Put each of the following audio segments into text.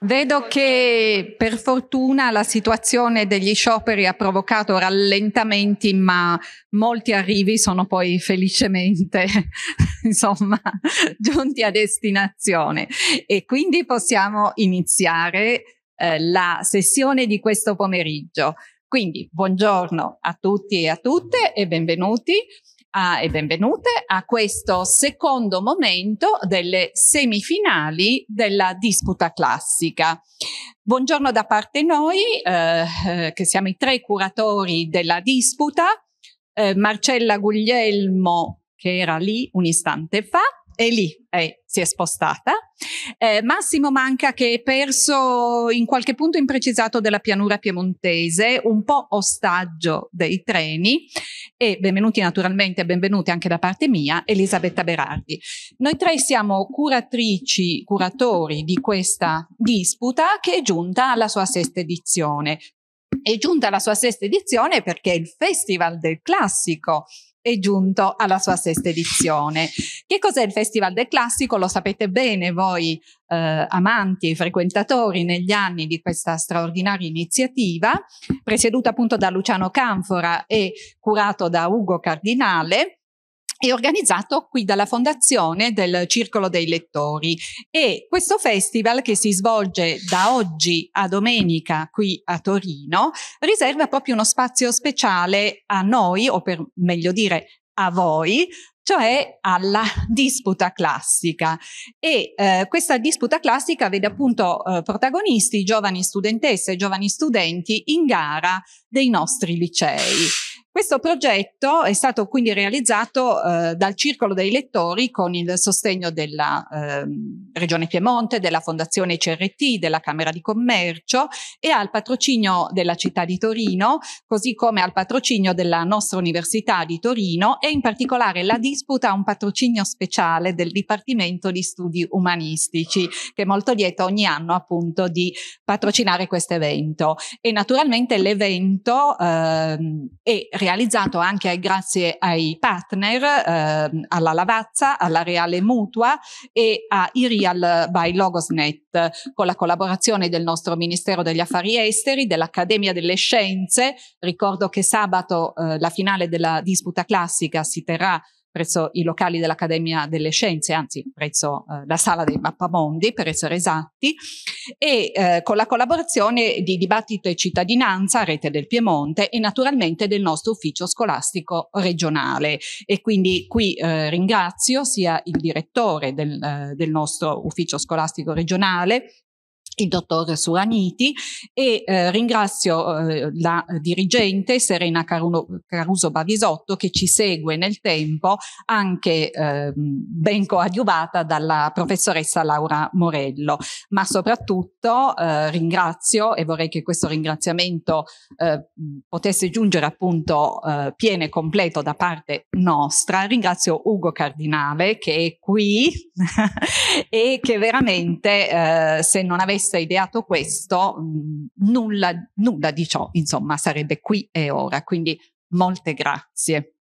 Vedo che per fortuna la situazione degli scioperi ha provocato rallentamenti, ma molti arrivi sono poi felicemente, insomma, giunti a destinazione. E quindi possiamo iniziare eh, la sessione di questo pomeriggio. Quindi buongiorno a tutti e a tutte e benvenuti a, e benvenute a questo secondo momento delle semifinali della disputa classica. Buongiorno da parte noi, eh, eh, che siamo i tre curatori della disputa, eh, Marcella Guglielmo, che era lì un istante fa, è lì, eh, si è spostata. Eh, Massimo Manca che è perso in qualche punto imprecisato della pianura piemontese, un po' ostaggio dei treni e benvenuti naturalmente e benvenuti anche da parte mia Elisabetta Berardi. Noi tre siamo curatrici, curatori di questa disputa che è giunta alla sua sesta edizione. È giunta alla sua sesta edizione perché il Festival del Classico è giunto alla sua sesta edizione. Che cos'è il Festival del Classico? Lo sapete bene voi eh, amanti e frequentatori negli anni di questa straordinaria iniziativa, presieduta appunto da Luciano Canfora e curato da Ugo Cardinale è organizzato qui dalla Fondazione del Circolo dei Lettori e questo festival che si svolge da oggi a domenica qui a Torino riserva proprio uno spazio speciale a noi o per meglio dire a voi cioè alla disputa classica. E eh, questa disputa classica vede appunto eh, protagonisti giovani studentesse e giovani studenti in gara dei nostri licei. Questo progetto è stato quindi realizzato eh, dal Circolo dei Lettori con il sostegno della eh, Regione Piemonte, della Fondazione CRT, della Camera di Commercio e al patrocinio della città di Torino, così come al patrocinio della nostra Università di Torino e in particolare la disputa un patrocinio speciale del Dipartimento di Studi Umanistici che è molto lieto ogni anno appunto di patrocinare questo evento e naturalmente l'evento eh, è realizzato realizzato anche grazie ai partner, eh, alla Lavazza, alla Reale Mutua e a Irial by Logosnet, con la collaborazione del nostro Ministero degli Affari Esteri, dell'Accademia delle Scienze. Ricordo che sabato eh, la finale della disputa classica si terrà presso i locali dell'Accademia delle Scienze, anzi presso eh, la sala dei mappamondi per essere esatti, e eh, con la collaborazione di Dibattito e Cittadinanza, Rete del Piemonte e naturalmente del nostro ufficio scolastico regionale. E quindi qui eh, ringrazio sia il direttore del, eh, del nostro ufficio scolastico regionale, il dottor Suraniti e eh, ringrazio eh, la dirigente Serena Caruno, Caruso Bavisotto che ci segue nel tempo anche eh, ben coadiuvata dalla professoressa Laura Morello ma soprattutto eh, ringrazio e vorrei che questo ringraziamento eh, potesse giungere appunto eh, pieno e completo da parte nostra ringrazio Ugo Cardinale che è qui e che veramente se non avesse questo ideato questo, mh, mm, nulla, nulla di ciò, insomma, sarebbe qui e ora. Quindi molte grazie.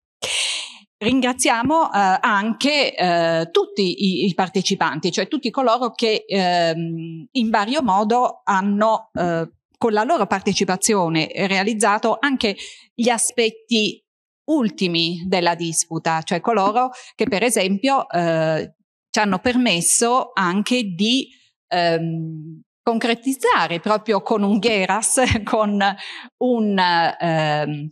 Ringraziamo eh, anche eh, tutti i, i, partecipanti, cioè tutti coloro che ehm, in vario modo hanno eh, con la loro partecipazione realizzato anche gli aspetti ultimi della disputa, cioè coloro che per esempio eh, ci hanno permesso anche di ehm, concretizzare proprio con un Geras, con un, eh,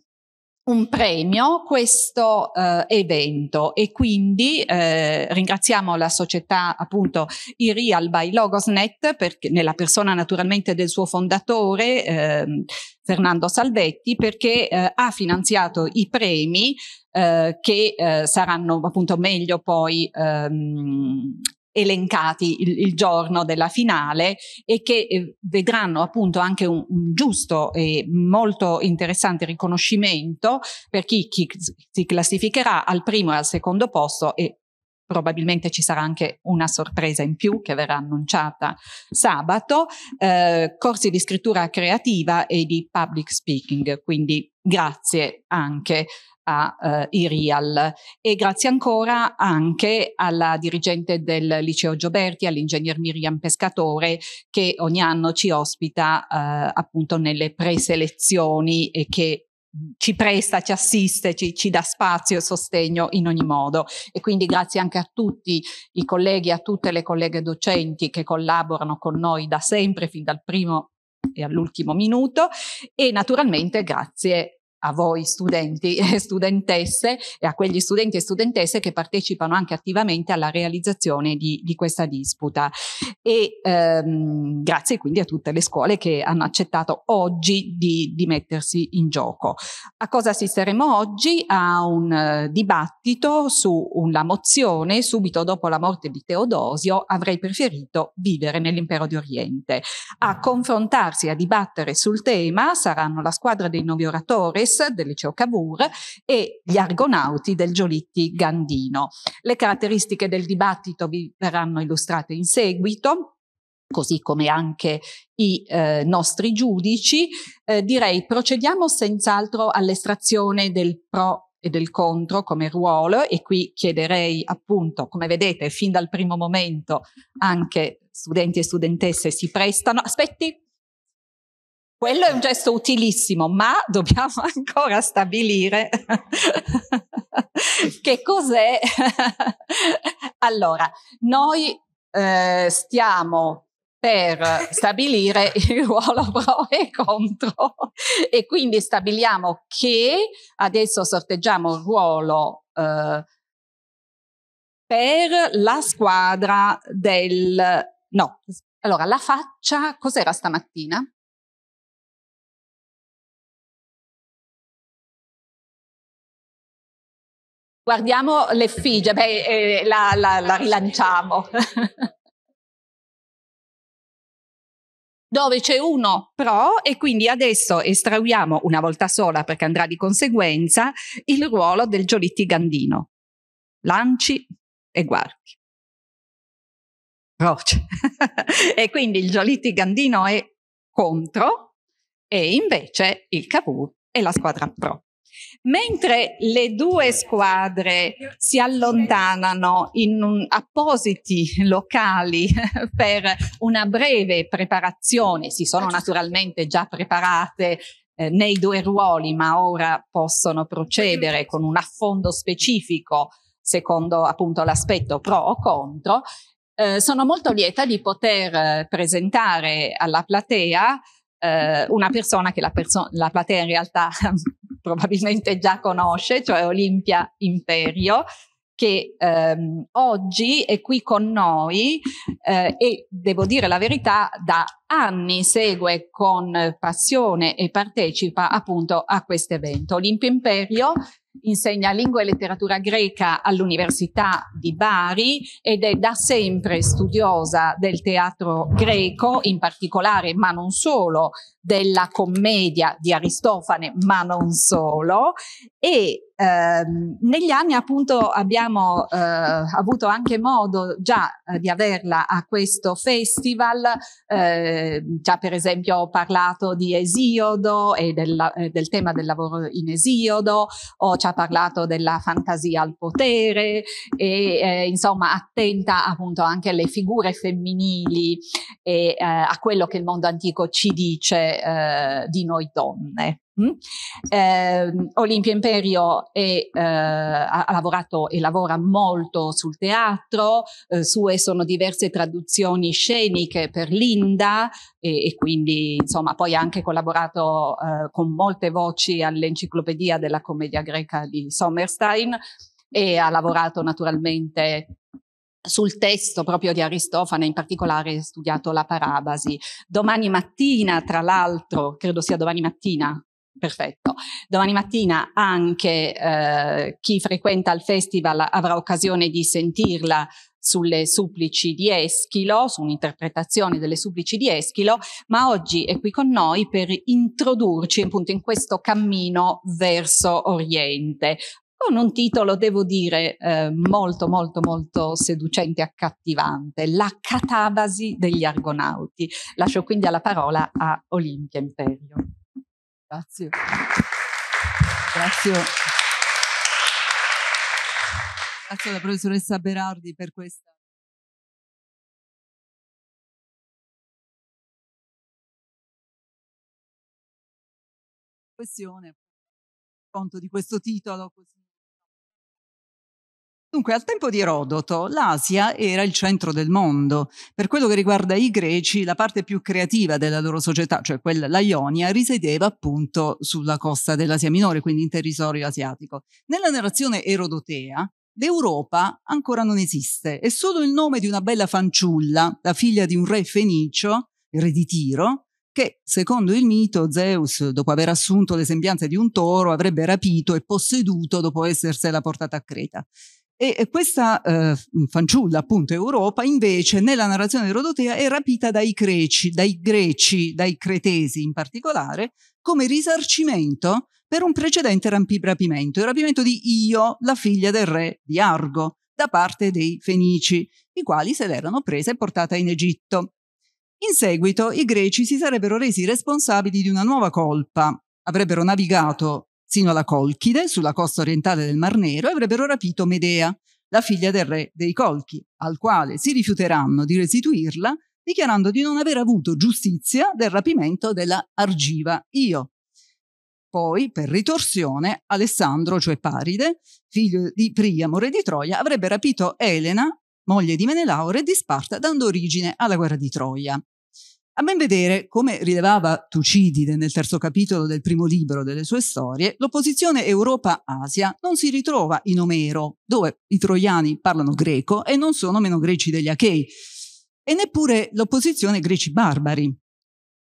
un premio, questo eh, evento. E quindi eh, ringraziamo la società appunto Irial by Logosnet, perché, nella persona naturalmente del suo fondatore, ehm, Fernando Salvetti, perché eh, ha finanziato i premi eh, che eh, saranno appunto meglio poi ehm, elencati il, il giorno della finale e che eh, vedranno appunto anche un, un, giusto e molto interessante riconoscimento per chi, chi si classificherà al primo e al secondo posto e probabilmente ci sarà anche una sorpresa in più che verrà annunciata sabato, eh, corsi di scrittura creativa e di public speaking, quindi grazie anche ai eh, RIAL e grazie ancora anche alla dirigente del liceo Gioberti, all'ingegner Miriam Pescatore che ogni anno ci ospita eh, appunto nelle preselezioni e che ci presta, ci assiste, ci, ci, dà spazio e sostegno in ogni modo. E quindi grazie anche a tutti i colleghi, a tutte le colleghe docenti che collaborano con noi da sempre, fin dal primo e all'ultimo minuto. E naturalmente grazie a voi studenti e studentesse e a quegli studenti e studentesse che partecipano anche attivamente alla realizzazione di, di questa disputa. E ehm, grazie quindi a tutte le scuole che hanno accettato oggi di, di mettersi in gioco. A cosa assisteremo oggi? A un eh, dibattito su una mozione subito dopo la morte di Teodosio, avrei preferito vivere nell'impero di Oriente. A confrontarsi, a dibattere sul tema saranno la squadra dei nuovi oratori, Boris del liceo Cavour e gli argonauti del Giolitti Gandino. Le caratteristiche del dibattito vi verranno illustrate in seguito così come anche i eh, nostri giudici, eh, direi procediamo senz'altro all'estrazione del pro e del contro come ruolo e qui chiederei appunto, come vedete, fin dal primo momento anche studenti e studentesse si prestano. Aspetti, quello è un eh. gesto utilissimo, ma dobbiamo ancora stabilire che cos'è. allora, noi eh, stiamo per stabilire il ruolo pro e contro e quindi stabiliamo che adesso sorteggiamo il ruolo eh, per la squadra del... No, allora la faccia cos'era stamattina? Guardiamo l'effigie, beh, eh, la, la, la rilanciamo. dove c'è uno pro e quindi adesso estraiamo una volta sola perché andrà di conseguenza il ruolo del Giolitti Gandino. Lanci e guardi. Croce. e quindi il Giolitti Gandino è contro e invece il Cavour è la squadra pro. Mentre le due squadre si allontanano in appositi locali per una breve preparazione, si sono naturalmente già preparate eh, nei due ruoli, ma ora possono procedere con un affondo specifico secondo appunto l'aspetto pro o contro, eh, sono molto lieta di poter eh, presentare alla platea eh, una persona che la, perso- la, platea in realtà probabilmente già conosce, cioè Olimpia Imperio, che ehm, oggi è qui con noi eh, e devo dire la verità da anni segue con passione e partecipa appunto a questo evento. Olimpia Imperio insegna lingua e letteratura greca all'Università di Bari ed è da sempre studiosa del teatro greco, in particolare, ma non solo, della commedia di Aristofane, ma non solo. E ehm, negli anni appunto abbiamo eh, avuto anche modo già eh, di averla a questo festival, eh, già per esempio ho parlato di Esiodo e della, eh, del tema del lavoro in Esiodo, ho già parlato della fantasia al potere e eh, insomma attenta appunto anche alle figure femminili e eh, a quello che il mondo antico ci dice eh, di noi donne. Mm? Eh, Olimpia Imperio è, eh, ha lavorato e lavora molto sul teatro, eh, sue sono diverse traduzioni sceniche per Linda e, e quindi insomma poi ha anche collaborato eh, con molte voci all'enciclopedia della commedia greca di Sommerstein e ha lavorato naturalmente sul testo proprio di Aristofane, in particolare studiato la Parabasi. Domani mattina, tra l'altro, credo sia domani mattina, Perfetto. Domani mattina anche eh, chi frequenta il festival avrà occasione di sentirla sulle supplici di Eschilo, su un'interpretazione delle supplici di Eschilo, ma oggi è qui con noi per introdurci appunto in questo cammino verso Oriente, con un titolo, devo dire, eh, molto, molto, molto seducente e accattivante, La catabasi degli argonauti. Lascio quindi la parola a Olimpia Imperio. Grazie. Grazie. Grazie alla professoressa Berardi per questa questione, conto di questo titolo così Dunque, al tempo di Erodoto, l'Asia era il centro del mondo. Per quello che riguarda i greci, la parte più creativa della loro società, cioè quella la Ionia, risiedeva appunto sulla costa dell'Asia Minore, quindi in territorio asiatico. Nella narrazione erodotea, l'Europa ancora non esiste, è solo il nome di una bella fanciulla, la figlia di un re fenicio, il re di Tiro, che, secondo il mito, Zeus, dopo aver assunto le sembianze di un toro, avrebbe rapito e posseduto dopo essersela portata a Creta. E questa eh, mm, fanciulla, appunto, Europa, invece, nella narrazione di Rodotea è rapita dai greci, dai greci, dai cretesi in particolare, come risarcimento per un precedente rapimento, il rapimento di Io, la figlia del re di Argo, da parte dei Fenici, i quali se l'erano presa e portata in Egitto. In seguito i greci si sarebbero resi responsabili di una nuova colpa, avrebbero navigato sino alla Colchide, sulla costa orientale del Mar Nero, e avrebbero rapito Medea, la figlia del re dei Colchi, al quale si rifiuteranno di restituirla, dichiarando di non aver avuto giustizia del rapimento della Argiva Io. Poi, per ritorsione, Alessandro, cioè Paride, figlio di Priamo, re di Troia, avrebbe rapito Elena, moglie di Menelao, re di Sparta, dando origine alla guerra di Troia. A ben vedere, come rilevava Tucidide nel terzo capitolo del primo libro delle sue storie, l'opposizione Europa-Asia non si ritrova in Omero, dove i troiani parlano greco e non sono meno greci degli Achei, e neppure l'opposizione greci-barbari.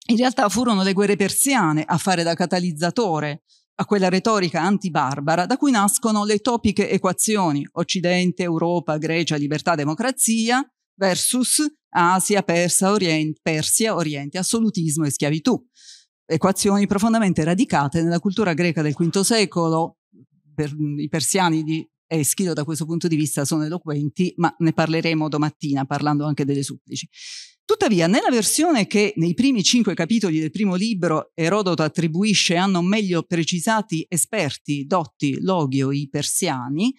In realtà furono le guerre persiane a fare da catalizzatore a quella retorica antibarbara da cui nascono le topiche equazioni Occidente, Europa, Grecia, libertà, democrazia, versus Asia, Persa, Orient, Persia, Oriente, assolutismo e schiavitù. Equazioni profondamente radicate nella cultura greca del V secolo, per mm, i persiani di Eschilo da questo punto di vista sono eloquenti, ma ne parleremo domattina parlando anche delle supplici. Tuttavia, nella versione che nei primi cinque capitoli del primo libro Erodoto attribuisce hanno meglio precisati esperti, dotti, logio, i persiani,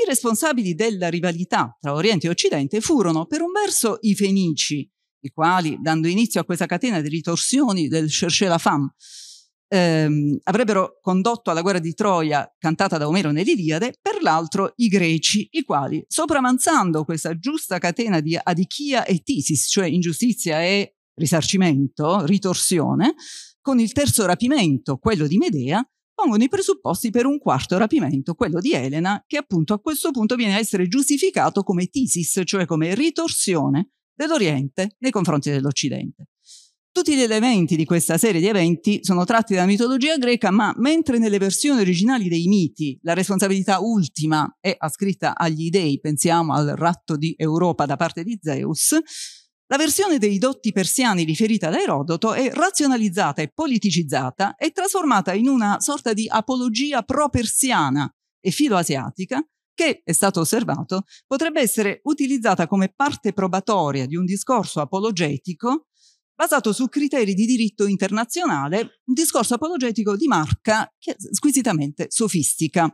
i responsabili della rivalità tra Oriente e Occidente furono per un verso i Fenici, i quali, dando inizio a questa catena di ritorsioni del Cherchez la femme, ehm, avrebbero condotto alla guerra di Troia cantata da Omero nell'Iliade, per l'altro i greci, i quali, sopravanzando questa giusta catena di adichia e tisis, cioè ingiustizia e risarcimento, ritorsione, con il terzo rapimento, quello di Medea, pongono i presupposti per un quarto rapimento, quello di Elena, che appunto a questo punto viene a essere giustificato come tisis, cioè come ritorsione dell'Oriente nei confronti dell'Occidente. Tutti gli elementi di questa serie di eventi sono tratti dalla mitologia greca, ma mentre nelle versioni originali dei miti la responsabilità ultima è ascritta agli dei, pensiamo al ratto di Europa da parte di Zeus, la versione dei dotti persiani riferita da Erodoto è razionalizzata e politicizzata e trasformata in una sorta di apologia pro-persiana e filoasiatica che, è stato osservato, potrebbe essere utilizzata come parte probatoria di un discorso apologetico basato su criteri di diritto internazionale, un discorso apologetico di marca che squisitamente sofistica.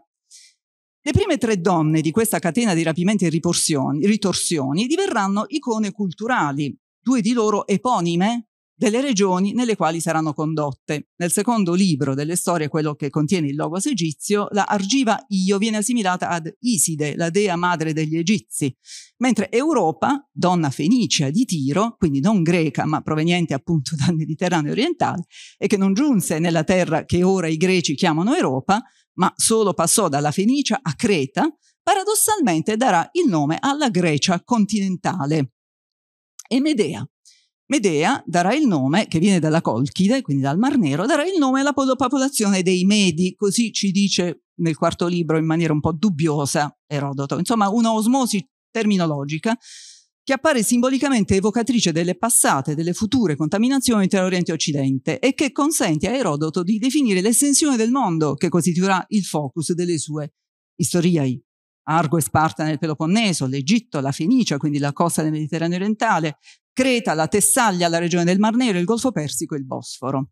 Le prime tre donne di questa catena di rapimenti e ritorsioni diverranno icone culturali, due di loro eponime delle regioni nelle quali saranno condotte. Nel secondo libro delle storie, quello che contiene il Logos egizio, la Argiva Io viene assimilata ad Iside, la dea madre degli egizi, mentre Europa, donna fenicia di Tiro, quindi non greca ma proveniente appunto dal Mediterraneo orientale, e che non giunse nella terra che ora i greci chiamano Europa, ma solo passò dalla Fenicia a Creta, paradossalmente darà il nome alla Grecia continentale. E Medea, Medea darà il nome, che viene dalla Colchide, quindi dal Mar Nero, darà il nome alla popolazione dei Medi, così ci dice nel quarto libro in maniera un po' dubbiosa Erodoto. Insomma, una osmosi terminologica che appare simbolicamente evocatrice delle passate delle future contaminazioni tra Oriente e Occidente e che consente a Erodoto di definire l'estensione del mondo che costituirà il focus delle sue istoriai. Argo e Sparta nel Peloponneso, l'Egitto, la Fenicia, quindi la costa del Mediterraneo orientale, Creta, la Tessaglia, la regione del Mar Nero, il Golfo Persico e il Bosforo.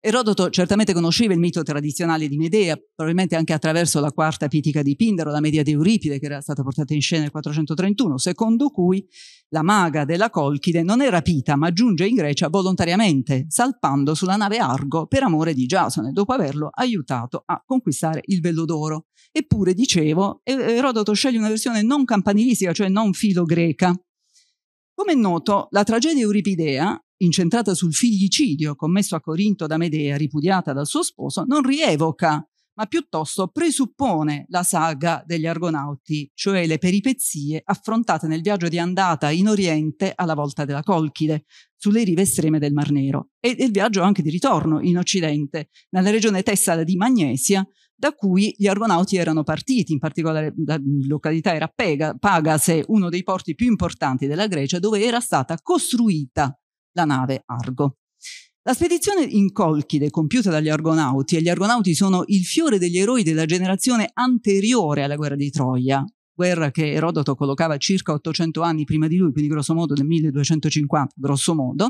Erodoto certamente conosceva il mito tradizionale di Medea, probabilmente anche attraverso la quarta pitica di Pindaro, la media di Euripide, che era stata portata in scena nel 431, secondo cui la maga della Colchide non è rapita ma giunge in Grecia volontariamente, salpando sulla nave Argo per amore di Giasone, dopo averlo aiutato a conquistare il vello d'oro. Eppure, dicevo, Erodoto sceglie una versione non campanilistica, cioè non filo greca, come è noto, la tragedia euripidea, incentrata sul figlicidio commesso a Corinto da Medea, ripudiata dal suo sposo, non rievoca, ma piuttosto presuppone la saga degli Argonauti, cioè le peripezie affrontate nel viaggio di andata in Oriente alla volta della Colchide, sulle rive estreme del Mar Nero, e il viaggio anche di ritorno in Occidente, nella regione tessala di Magnesia, da cui gli argonauti erano partiti, in particolare la località era Pega, Pagase, uno dei porti più importanti della Grecia, dove era stata costruita la nave Argo. La spedizione in Colchide compiuta dagli Argonauti, e gli Argonauti sono il fiore degli eroi della generazione anteriore alla guerra di Troia, guerra che Erodoto collocava circa 800 anni prima di lui, quindi grosso modo nel 1250, grosso modo,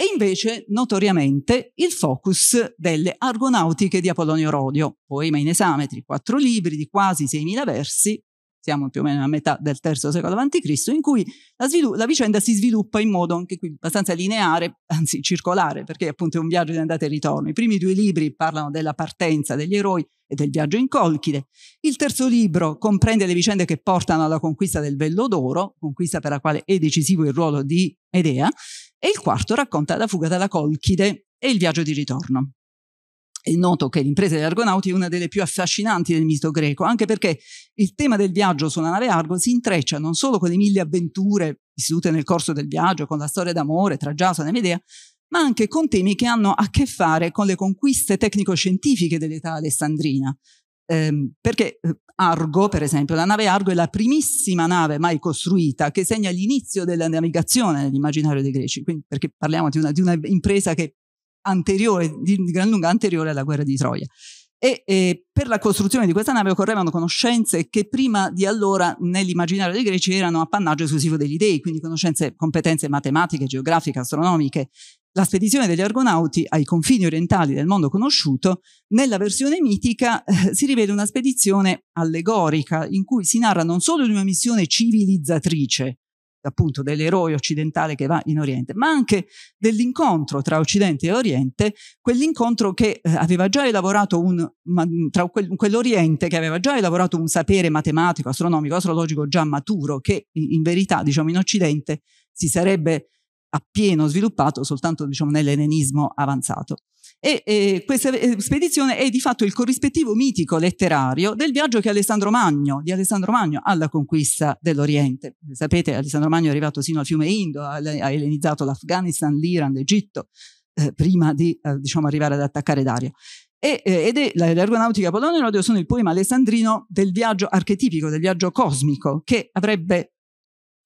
e invece notoriamente il focus delle Argonautiche di Apolonio Rodio, poema in esametri, quattro libri di quasi 6.000 versi, siamo più o meno a metà del III secolo a.C., in cui la, la, vicenda si sviluppa in modo anche qui abbastanza lineare, anzi circolare, perché appunto è un viaggio di andata e ritorno. I primi due libri parlano della partenza degli eroi e del viaggio in Colchide. Il terzo libro comprende le vicende che portano alla conquista del Vello d'Oro, conquista per la quale è decisivo il ruolo di Edea, e il quarto racconta la fuga dalla Colchide e il viaggio di ritorno. È noto che l'impresa degli Argonauti è una delle più affascinanti del mito greco, anche perché il tema del viaggio sulla nave Argo si intreccia non solo con le mille avventure vissute nel corso del viaggio, con la storia d'amore tra Giasone e Medea, ma anche con temi che hanno a che fare con le conquiste tecnico-scientifiche dell'età alessandrina, ehm, perché eh, Argo, per esempio, la nave Argo è la primissima nave mai costruita che segna l'inizio della navigazione nell'immaginario dei greci, Quindi, perché parliamo di una, di una impresa che anteriore, di, di gran lunga anteriore alla guerra di Troia. E, e, per la costruzione di questa nave occorrevano conoscenze che prima di allora nell'immaginario dei greci erano appannaggio esclusivo degli dei, quindi conoscenze, competenze matematiche, geografiche, astronomiche la spedizione degli argonauti ai confini orientali del mondo conosciuto, nella versione mitica eh, si rivela una spedizione allegorica in cui si narra non solo di una missione civilizzatrice, appunto dell'eroe occidentale che va in Oriente, ma anche dell'incontro tra Occidente e Oriente, quell'incontro che eh, aveva già elaborato un, ma, tra quel, quell'Oriente che aveva già elaborato un sapere matematico, astronomico, astrologico già maturo, che in, in verità, diciamo, in Occidente si sarebbe appieno sviluppato soltanto diciamo, nell'elenismo avanzato. E, e, questa eh, spedizione è di fatto il corrispettivo mitico letterario del viaggio che Alessandro Magno, di Alessandro Magno alla conquista dell'Oriente. Sapete, Alessandro Magno è arrivato sino al fiume Indo, ha, ha elenizzato l'Afghanistan, l'Iran, l'Egitto, eh, prima di eh, diciamo, arrivare ad attaccare Dario. E, eh, ed è l'ergonautica Polonia e l'odio sono il poema alessandrino del viaggio archetipico, del viaggio cosmico, che avrebbe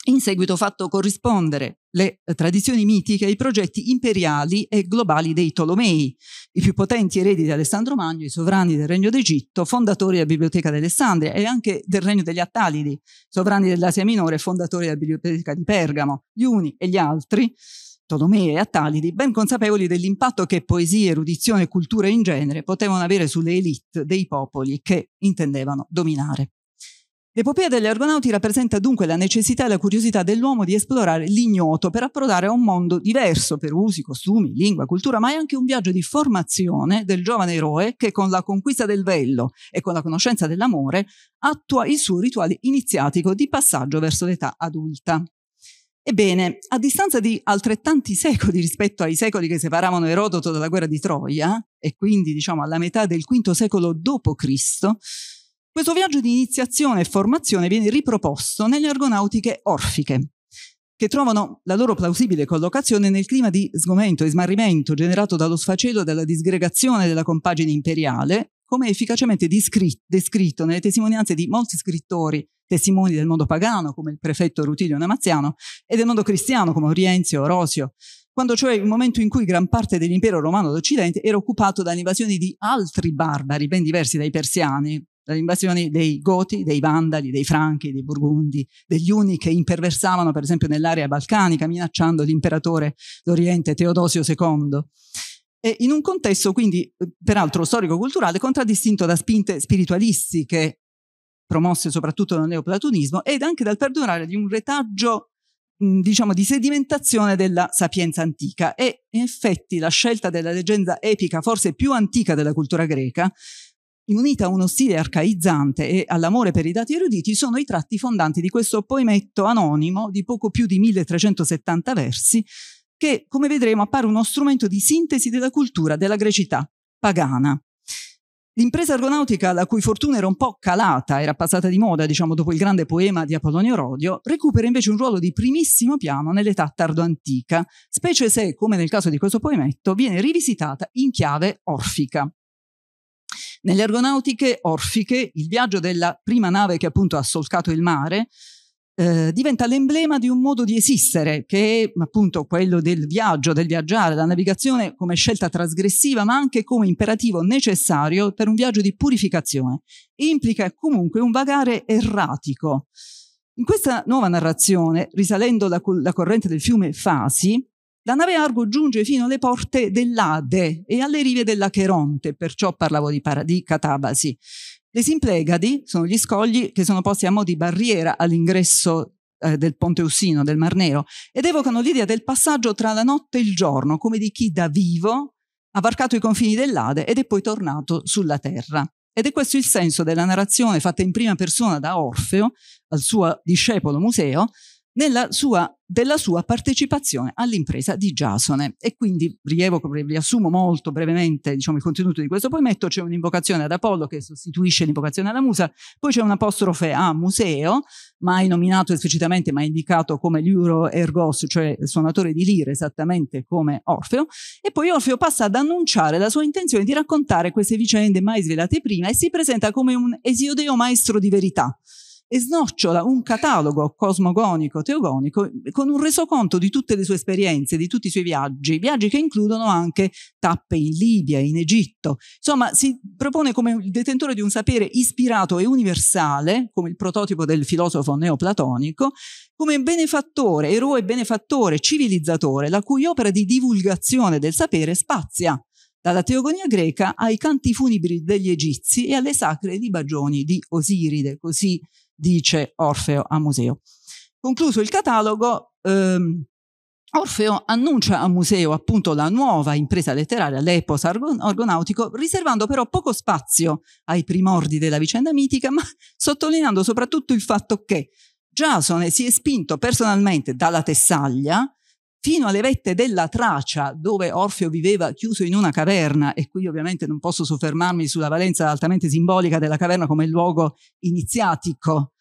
in seguito fatto corrispondere le tradizioni mitiche e i progetti imperiali e globali dei Tolomei, i più potenti eredi di Alessandro Magno, i sovrani del Regno d'Egitto, fondatori della Biblioteca d'Alessandria e anche del Regno degli Attalidi, sovrani dell'Asia Minore e fondatori della Biblioteca di Pergamo, gli uni e gli altri. Tolomei e Attalidi, ben consapevoli dell'impatto che poesia, erudizione e cultura in genere potevano avere sulle elite dei popoli che intendevano dominare. L'epopea degli argonauti rappresenta dunque la necessità e la curiosità dell'uomo di esplorare l'ignoto per approdare a un mondo diverso per usi, costumi, lingua, cultura, ma è anche un viaggio di formazione del giovane eroe che con la conquista del vello e con la conoscenza dell'amore attua il suo rituale iniziatico di passaggio verso l'età adulta. Ebbene, a distanza di altrettanti secoli rispetto ai secoli che separavano Erodoto dalla guerra di Troia, e quindi diciamo alla metà del V secolo d.C., questo viaggio di iniziazione e formazione viene riproposto nelle argonautiche orfiche, che trovano la loro plausibile collocazione nel clima di sgomento e smarrimento generato dallo sfacelo e dalla disgregazione della compagine imperiale, come efficacemente descritto nelle testimonianze di molti scrittori testimoni del mondo pagano, come il prefetto Rutilio Namaziano, e del mondo cristiano, come Orienzio, Orosio, quando cioè il momento in cui gran parte dell'impero romano d'Occidente era occupato da invasioni di altri barbari ben diversi dai persiani, dalle invasioni dei Goti, dei Vandali, dei Franchi, dei Burgundi, degli Uni che imperversavano per esempio nell'area balcanica minacciando l'imperatore d'Oriente Teodosio II. E in un contesto quindi eh, peraltro storico-culturale contraddistinto da spinte spiritualistiche promosse soprattutto dal neoplatonismo ed anche dal perdurare di un retaggio diciamo di sedimentazione della sapienza antica e in effetti la scelta della leggenda epica forse più antica della cultura greca unita a uno stile arcaizzante e all'amore per i dati eruditi, sono i tratti fondanti di questo poemetto anonimo di poco più di 1370 versi, che, come vedremo, appare uno strumento di sintesi della cultura della grecità pagana. L'impresa argonautica, la cui fortuna era un po' calata, era passata di moda, diciamo, dopo il grande poema di Apolonio Rodio, recupera invece un ruolo di primissimo piano nell'età tardoantica, specie se, come nel caso di questo poemetto, viene rivisitata in chiave orfica. Nelle Argonautiche Orfiche, il viaggio della prima nave che appunto ha solcato il mare, eh, diventa l'emblema di un modo di esistere, che è appunto quello del viaggio, del viaggiare, la navigazione come scelta trasgressiva, ma anche come imperativo necessario per un viaggio di purificazione. implica comunque un vagare erratico. In questa nuova narrazione, risalendo la, la corrente del fiume Fasi, la nave Argo giunge fino alle porte dell'Ade e alle rive dell'Acheronte, perciò parlavo di, para- di Catabasi. Le Simplegadi sono gli scogli che sono posti a mo' di barriera all'ingresso eh, del Ponte Ussino, del Mar Nero, ed evocano l'idea del passaggio tra la notte e il giorno, come di chi da vivo ha varcato i confini dell'Ade ed è poi tornato sulla terra. Ed è questo il senso della narrazione fatta in prima persona da Orfeo al suo discepolo Museo, sua, della sua partecipazione all'impresa di Giasone. E quindi rievoco, riassumo molto brevemente diciamo, il contenuto di questo poemetto, c'è un'invocazione ad Apollo che sostituisce l'invocazione alla musa, poi c'è un apostrofe a museo, mai nominato esplicitamente ma indicato come Liuro Ergos, cioè suonatore di lire, esattamente come Orfeo, e poi Orfeo passa ad annunciare la sua intenzione di raccontare queste vicende mai svelate prima e si presenta come un esiodeo maestro di verità, e snocciola un catalogo cosmogonico, teogonico, con un resoconto di tutte le sue esperienze, di tutti i suoi viaggi, viaggi che includono anche tappe in Libia, in Egitto. Insomma, si propone come il detentore di un sapere ispirato e universale, come il prototipo del filosofo neoplatonico, come benefattore, eroe benefattore, civilizzatore, la cui opera di divulgazione del sapere spazia dalla teogonia greca ai canti funebri degli egizi e alle sacre libagioni di Osiride, così dice Orfeo a Museo. Concluso il catalogo, ehm, Orfeo annuncia a Museo appunto la nuova impresa letteraria, l'epos argonautico, riservando però poco spazio ai primordi della vicenda mitica, ma sottolineando soprattutto il fatto che Giasone si è spinto personalmente dalla Tessaglia fino alle vette della Tracia, dove Orfeo viveva chiuso in una caverna, e qui ovviamente non posso soffermarmi sulla valenza altamente simbolica della caverna come luogo iniziatico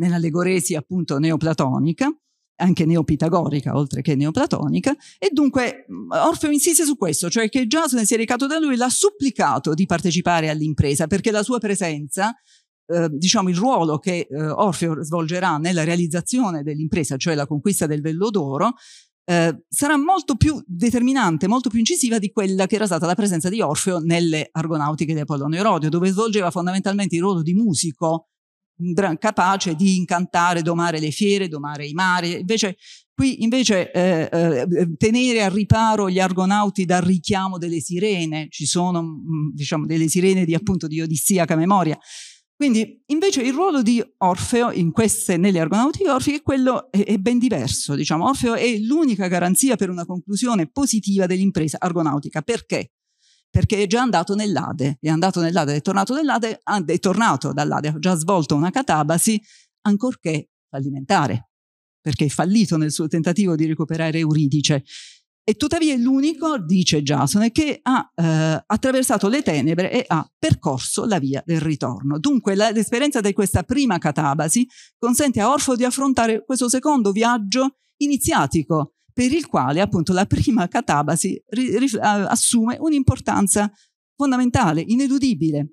nell'allegoresi appunto neoplatonica, anche neopitagorica oltre che neoplatonica, e dunque Orfeo insiste su questo, cioè che Giasone si è recato da lui e l'ha supplicato di partecipare all'impresa, perché la sua presenza eh, diciamo il ruolo che eh, Orfeo svolgerà nella realizzazione dell'impresa, cioè la conquista del vello d'oro, eh, sarà molto più determinante, molto più incisiva di quella che era stata la presenza di Orfeo nelle Argonautiche di Apollo Erodio, dove svolgeva fondamentalmente il ruolo di musico capace di incantare, domare le fiere, domare i mari. Invece, qui invece eh, eh, tenere a riparo gli argonauti dal richiamo delle sirene, ci sono mh, mm, diciamo, delle sirene di appunto di odissieca memoria, quindi invece il ruolo di Orfeo queste, nelle argonautiche orfiche è, è, ben diverso. Diciamo. Orfeo è l'unica garanzia per una conclusione positiva dell'impresa argonautica. Perché? Perché è già andato nell'Ade, è andato nell'Ade, è tornato nell'Ade, ah, è tornato dall'Ade, ha già svolto una catabasi, ancorché fallimentare, perché è fallito nel suo tentativo di recuperare Euridice. E tuttavia è l'unico, dice Jason, che ha eh, attraversato le tenebre e ha percorso la via del ritorno. Dunque la, l'esperienza di questa prima catabasi consente a Orfo di affrontare questo secondo viaggio iniziatico, per il quale appunto la prima catabasi ri, ri, eh, assume un'importanza fondamentale, ineludibile.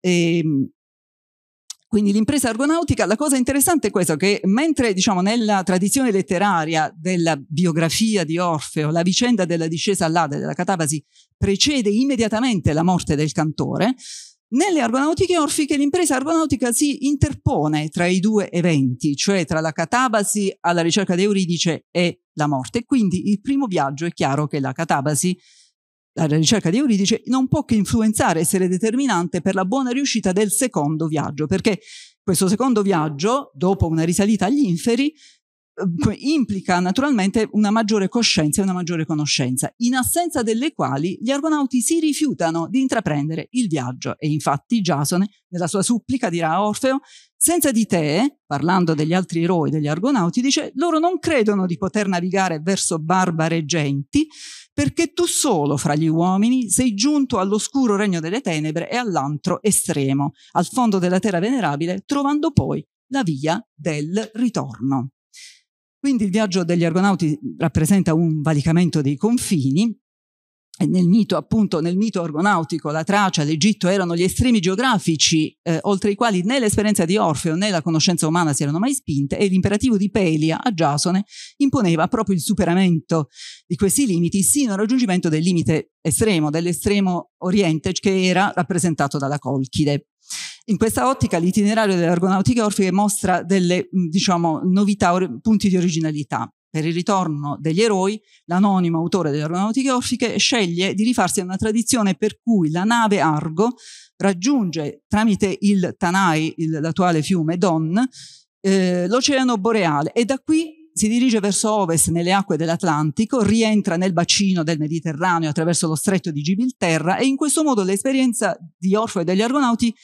E, ehm, quindi l'impresa argonautica, la cosa interessante è questo, che mentre diciamo, nella tradizione letteraria della biografia di Orfeo, la vicenda della discesa all'Ade, della catavasi, precede immediatamente la morte del cantore, nelle argonautiche orfiche l'impresa argonautica si interpone tra i due eventi, cioè tra la catabasi alla ricerca di Euridice e la morte. Quindi il primo viaggio è chiaro che la catabasi alla ricerca di Euridice, non può che influenzare, essere determinante per la buona riuscita del secondo viaggio, perché questo secondo viaggio, dopo una risalita agli inferi, eh, implica naturalmente una maggiore coscienza e una maggiore conoscenza, in assenza delle quali gli argonauti si rifiutano di intraprendere il viaggio e infatti Giasone nella sua supplica dirà a Orfeo senza di te, parlando degli altri eroi, degli argonauti, dice, loro non credono di poter navigare verso barbare genti, perché tu solo fra gli uomini sei giunto all'oscuro regno delle tenebre e all'antro estremo, al fondo della terra venerabile, trovando poi la via del ritorno. Quindi il viaggio degli argonauti rappresenta un valicamento dei confini nel mito, appunto, nel mito argonautico, la Tracia, l'Egitto erano gli estremi geografici eh, oltre i quali né l'esperienza di Orfeo né la conoscenza umana si erano mai spinte e l'imperativo di Pelia a Giasone imponeva proprio il superamento di questi limiti sino al raggiungimento del limite estremo, dell'estremo oriente che era rappresentato dalla Colchide. In questa ottica l'itinerario dell'argonautica orfica mostra delle diciamo, novità, punti di originalità per il ritorno degli eroi, l'anonimo autore delle aeronautiche orfiche sceglie di rifarsi a una tradizione per cui la nave Argo raggiunge tramite il Tanai, il, l'attuale fiume Don, eh, l'oceano boreale e da qui si dirige verso ovest nelle acque dell'Atlantico, rientra nel bacino del Mediterraneo attraverso lo stretto di Gibilterra e in questo modo l'esperienza di Orfo e degli Argonauti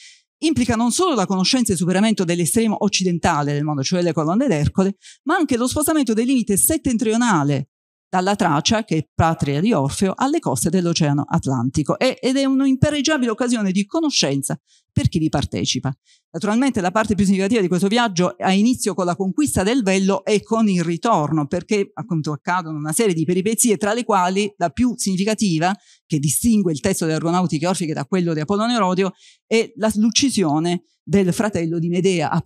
implica non solo la conoscenza e il superamento dell'estremo occidentale del mondo, cioè le colonne d'Ercole, ma anche lo spostamento del limite settentrionale dalla Tracia, che è patria di Orfeo, alle coste dell'Oceano Atlantico e, ed è un'impereggiabile occasione di conoscenza per chi vi partecipa. Naturalmente la parte più significativa di questo viaggio ha inizio con la conquista del Vello e con il ritorno, perché appunto accadono una serie di peripezie, tra le quali la più significativa, che distingue il testo dell'aeronautica Orfiche da quello di Apollo Nerodio, è l'uccisione del fratello di Medea a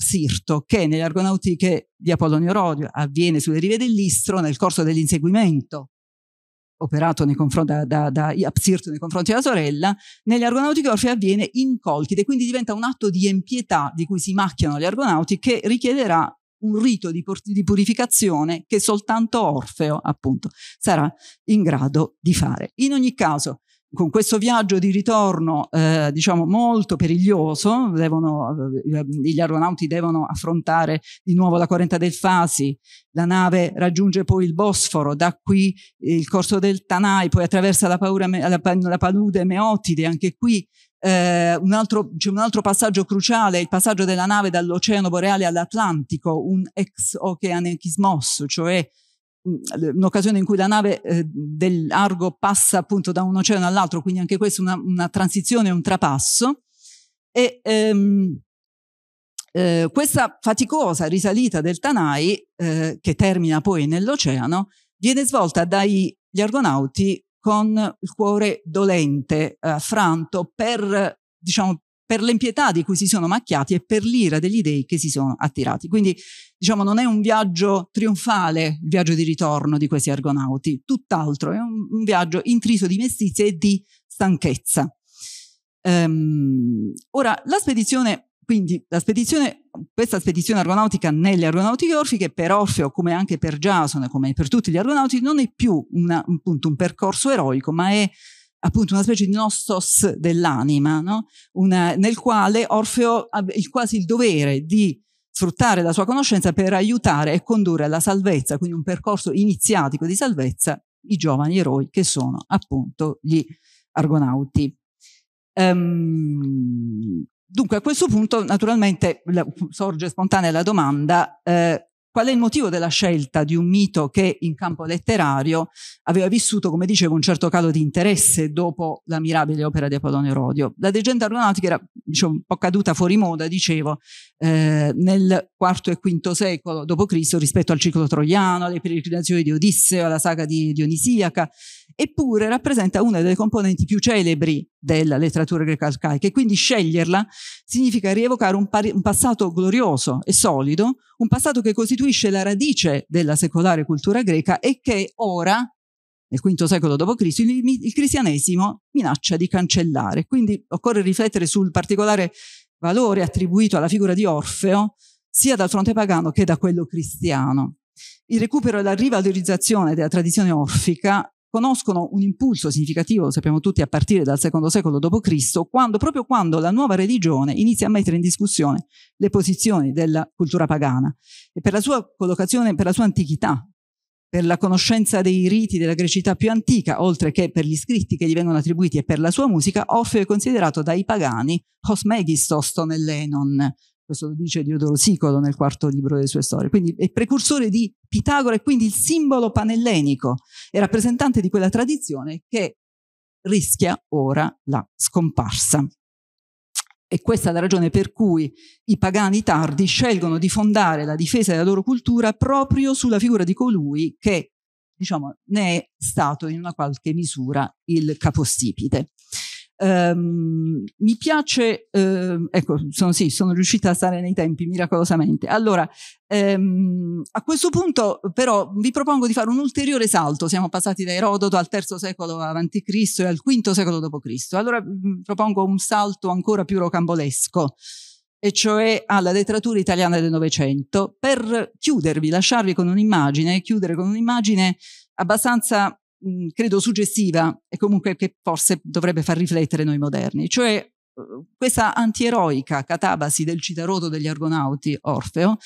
che nelle Argonautiche di Apolonio Rodio avviene sulle rive dell'Istro nel corso dell'inseguimento operato nei confronti da, da, da Apsirto nei confronti della sorella, nelle Argonautiche Orfeo avviene incolchide, quindi diventa un atto di impietà di cui si macchiano gli Argonauti che richiederà un rito di, di purificazione che soltanto Orfeo, appunto, sarà in grado di fare. In ogni caso, con questo viaggio di ritorno, eh, diciamo, molto periglioso, devono, eh, eh, gli aeronauti devono affrontare di nuovo la corrente del Fasi, la nave raggiunge poi il Bosforo, da qui il corso del Tanai, poi attraversa la, paura, la, la palude Meotide, anche qui eh, un altro, c'è un altro passaggio cruciale, il passaggio della nave dall'Oceano Boreale all'Atlantico, un ex oceanechismos, cioè un'occasione in cui la nave eh, dell'Argo passa appunto da un oceano all'altro, quindi anche questa è una, una transizione, un trapasso. E ehm, eh, questa faticosa risalita del Tanai, eh, che termina poi nell'oceano, viene svolta dagli argonauti con il cuore dolente, affranto, per diciamo, per l'empietà di cui si sono macchiati e per l'ira degli dei che si sono attirati. Quindi, diciamo, non è un viaggio trionfale, il viaggio di ritorno di questi argonauti, tutt'altro, è un, un, viaggio intriso di mestizia e di stanchezza. Ehm, ora, la spedizione, quindi, la spedizione, questa spedizione argonautica negli argonauti orfiche, per Orfeo come anche per Giasone, come per tutti gli argonauti, non è più una, appunto, un percorso eroico, ma è appunto una specie di nostos dell'anima, no? una, nel quale Orfeo ha quasi il dovere di sfruttare la sua conoscenza per aiutare e condurre alla salvezza, quindi un percorso iniziatico di salvezza, i giovani eroi che sono appunto gli argonauti. Um, dunque a questo punto naturalmente la, sorge spontanea la domanda eh, qual è il motivo della scelta di un mito che in campo letterario aveva vissuto, come dicevo, un certo calo di interesse dopo la mirabile opera di Apolonio Rodio. La leggenda aeronautica era diciamo, un po' caduta fuori moda, dicevo, eh, nel IV e V secolo d.C. rispetto al ciclo troiano, alle peregrinazioni di Odisseo, alla saga di Dionisiaca, eppure rappresenta una delle componenti più celebri della letteratura greca arcaica e quindi sceglierla significa rievocare un, un, passato glorioso e solido, un passato che costituisce la radice della secolare cultura greca e che ora, nel V secolo d.C., il, il cristianesimo minaccia di cancellare. Quindi occorre riflettere sul particolare valore attribuito alla figura di Orfeo sia dal fronte pagano che da quello cristiano. Il recupero e la rivalorizzazione della tradizione orfica conoscono un impulso significativo, lo sappiamo tutti, a partire dal secondo secolo d.C., quando, proprio quando la nuova religione inizia a mettere in discussione le posizioni della cultura pagana e per la sua collocazione, per la sua antichità, per la conoscenza dei riti della grecità più antica, oltre che per gli scritti che gli vengono attribuiti e per la sua musica, Orfeo è considerato dai pagani Hosmegistos Tonellenon, questo lo dice Diodoro Sicolo nel quarto libro delle sue storie, quindi è precursore di Pitagora e quindi il simbolo panellenico è rappresentante di quella tradizione che rischia ora la scomparsa. E questa è la ragione per cui i pagani tardi scelgono di fondare la difesa della loro cultura proprio sulla figura di colui che, diciamo, ne è stato in una qualche misura il capostipite. Um, mi piace, uh, ecco, sono, sì, sono riuscita a stare nei tempi miracolosamente. Allora, um, a questo punto però vi propongo di fare un ulteriore salto. Siamo passati da Erodoto al terzo secolo avanti Cristo e al quinto secolo dopo Cristo. Allora mh, mm, propongo un salto ancora più rocambolesco e cioè alla letteratura italiana del Novecento, per chiudervi, lasciarvi con un'immagine, chiudere con un'immagine abbastanza Mm, credo suggestiva e comunque che forse dovrebbe far riflettere noi moderni, cioè eh, questa antieroica catabasi del citaroto degli argonauti Orfeo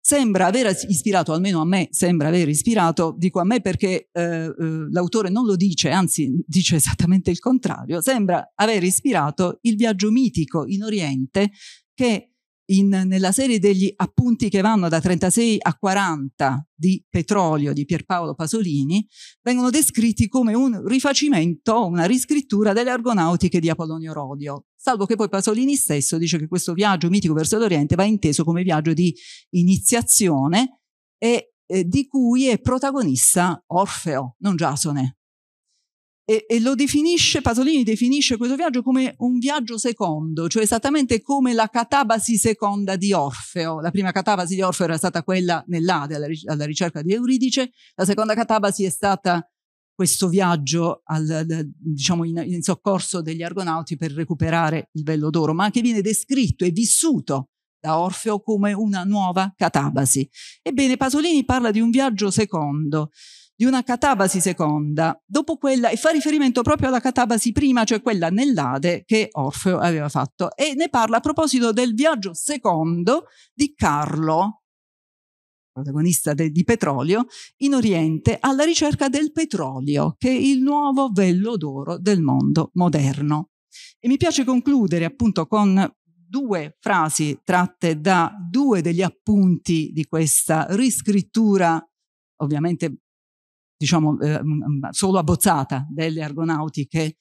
sembra aver eh. ispirato, almeno a me sembra aver ispirato, dico a me perché eh, eh, l'autore non lo dice, anzi dice esattamente il contrario, sembra aver ispirato il viaggio mitico in Oriente che in, nella serie degli appunti che vanno da 36 a 40 di Petrolio di Pierpaolo Pasolini, vengono descritti come un rifacimento, una riscrittura delle argonautiche di Apollonio Rodio, salvo che poi Pasolini stesso dice che questo viaggio mitico verso l'Oriente va inteso come viaggio di iniziazione e eh, di cui è protagonista Orfeo, non Giasone, e, e lo definisce, Pasolini definisce questo viaggio come un viaggio secondo, cioè esattamente come la catabasi seconda di Orfeo. La prima catabasi di Orfeo era stata quella nell'Ade alla, alla ricerca di Euridice, la seconda catabasi è stata questo viaggio al, diciamo in, in, soccorso degli argonauti per recuperare il vello d'oro, ma anche viene descritto e vissuto da Orfeo come una nuova catabasi. Ebbene, Pasolini parla di un viaggio secondo di una catabasi seconda dopo quella e fa riferimento proprio alla catabasi prima, cioè quella nell'Ade che Orfeo aveva fatto e ne parla a proposito del viaggio secondo di Carlo, protagonista de, di Petrolio, in Oriente alla ricerca del petrolio, che è il nuovo vello d'oro del mondo moderno. E mi piace concludere appunto con due frasi tratte da due degli appunti di questa riscrittura ovviamente diciamo, eh, mm, mm, solo abbozzata delle argonautiche, che,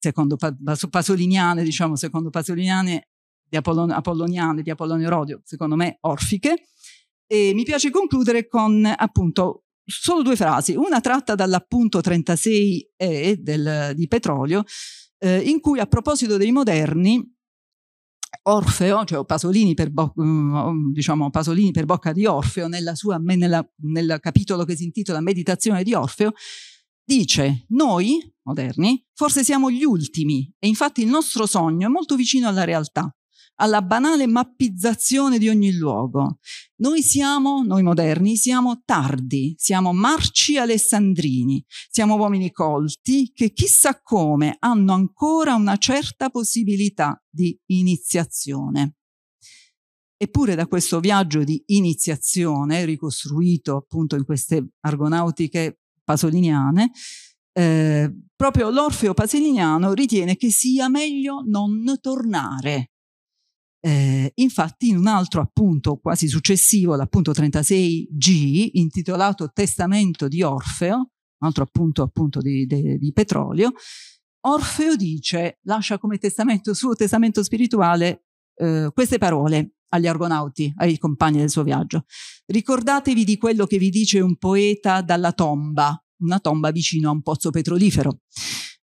secondo Pasoliniane, diciamo, secondo Pasoliniane, di Apollon Apolloniane, di Apollonio Rodio, secondo me orfiche. E mi piace concludere con appunto solo due frasi, una tratta dall'appunto 36E del, di Petrolio, eh, in cui a proposito dei moderni Orfeo, cioè Pasolini per, mm, mm, diciamo, Pasolini per, bocca di Orfeo, nella sua, nella, nel capitolo che si intitola Meditazione di Orfeo, dice noi, moderni, forse siamo gli ultimi e infatti il nostro sogno è molto vicino alla realtà alla banale mappizzazione di ogni luogo. Noi siamo, noi moderni, siamo tardi, siamo marci alessandrini, siamo uomini colti che chissà come hanno ancora una certa possibilità di iniziazione. Eppure da questo viaggio di iniziazione, ricostruito appunto in queste argonautiche pasoliniane, eh, proprio l'Orfeo Pasoliniano ritiene che sia meglio non tornare eh, infatti in un altro appunto quasi successivo, l'appunto 36G, intitolato Testamento di Orfeo, un altro appunto, appunto di, di, di petrolio, Orfeo dice, lascia come testamento, suo testamento spirituale eh, queste parole agli argonauti, ai compagni del suo viaggio. Ricordatevi di quello che vi dice un poeta dalla tomba, una tomba vicino a un pozzo petrolifero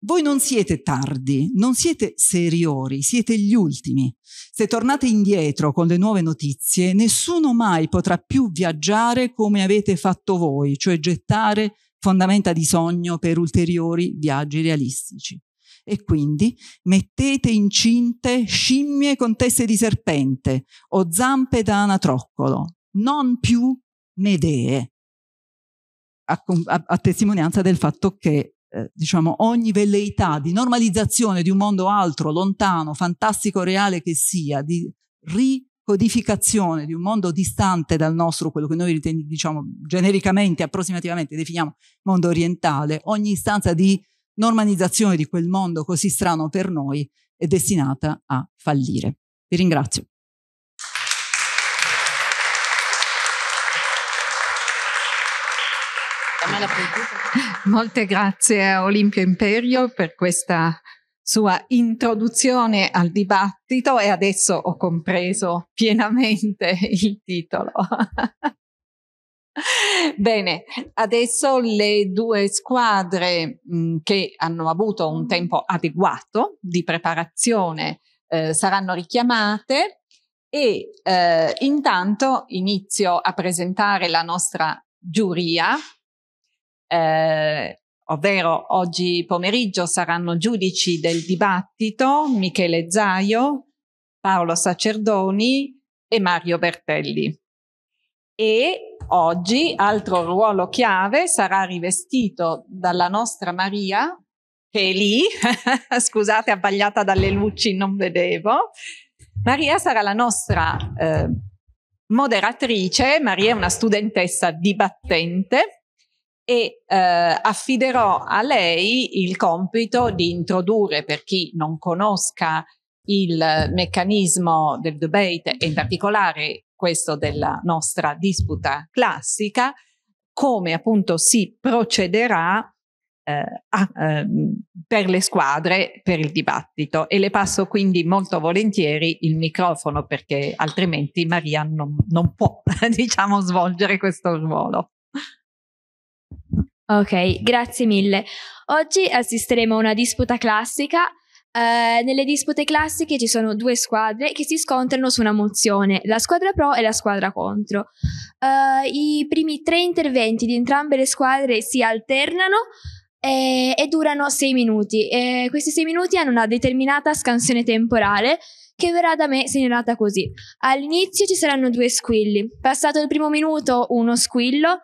voi non siete tardi, non siete seriori, siete gli ultimi. Se tornate indietro con le nuove notizie, nessuno mai potrà più viaggiare come avete fatto voi, cioè gettare fondamenta di sogno per ulteriori viaggi realistici. E quindi mettete incinte scimmie con teste di serpente o zampe da anatroccolo, non più Medee, a, a, a testimonianza del fatto che eh, diciamo, ogni velleità di normalizzazione di un mondo altro, lontano, fantastico, reale che sia, di ricodificazione di un mondo distante dal nostro, quello che noi riteniamo, diciamo, genericamente, approssimativamente definiamo mondo orientale, ogni istanza di normalizzazione di quel mondo così strano per noi è destinata a fallire. Vi ringrazio. Molte grazie a Olimpio Imperio per questa sua introduzione al dibattito e adesso ho compreso pienamente il titolo. Bene, adesso le due squadre mh, mm, che hanno avuto un tempo adeguato di preparazione eh, saranno richiamate e eh, intanto inizio a presentare la nostra giuria eh, ovvero oggi pomeriggio saranno giudici del dibattito Michele Zaio, Paolo Sacerdoni e Mario Bertelli. E oggi altro ruolo chiave sarà rivestito dalla nostra Maria, che è lì, scusate, abbagliata dalle luci, non vedevo. Maria sarà la nostra eh, moderatrice, Maria è una studentessa dibattente e eh, affiderò a lei il compito di introdurre per chi non conosca il meccanismo del debate e in particolare questo della nostra disputa classica, come appunto si procederà eh, a, eh, per le squadre per il dibattito e le passo quindi molto volentieri il microfono perché altrimenti Maria non, non può diciamo svolgere questo ruolo. Ok, grazie mille. Oggi assisteremo a una disputa classica. Eh, nelle dispute classiche ci sono due squadre che si scontrano su una mozione, la squadra pro e la squadra contro. Eh, I primi tre interventi di entrambe le squadre si alternano e, eh, e durano sei minuti. E questi sei minuti hanno una determinata scansione temporale che verrà da me segnalata così. All'inizio ci saranno due squilli, passato il primo minuto uno squillo,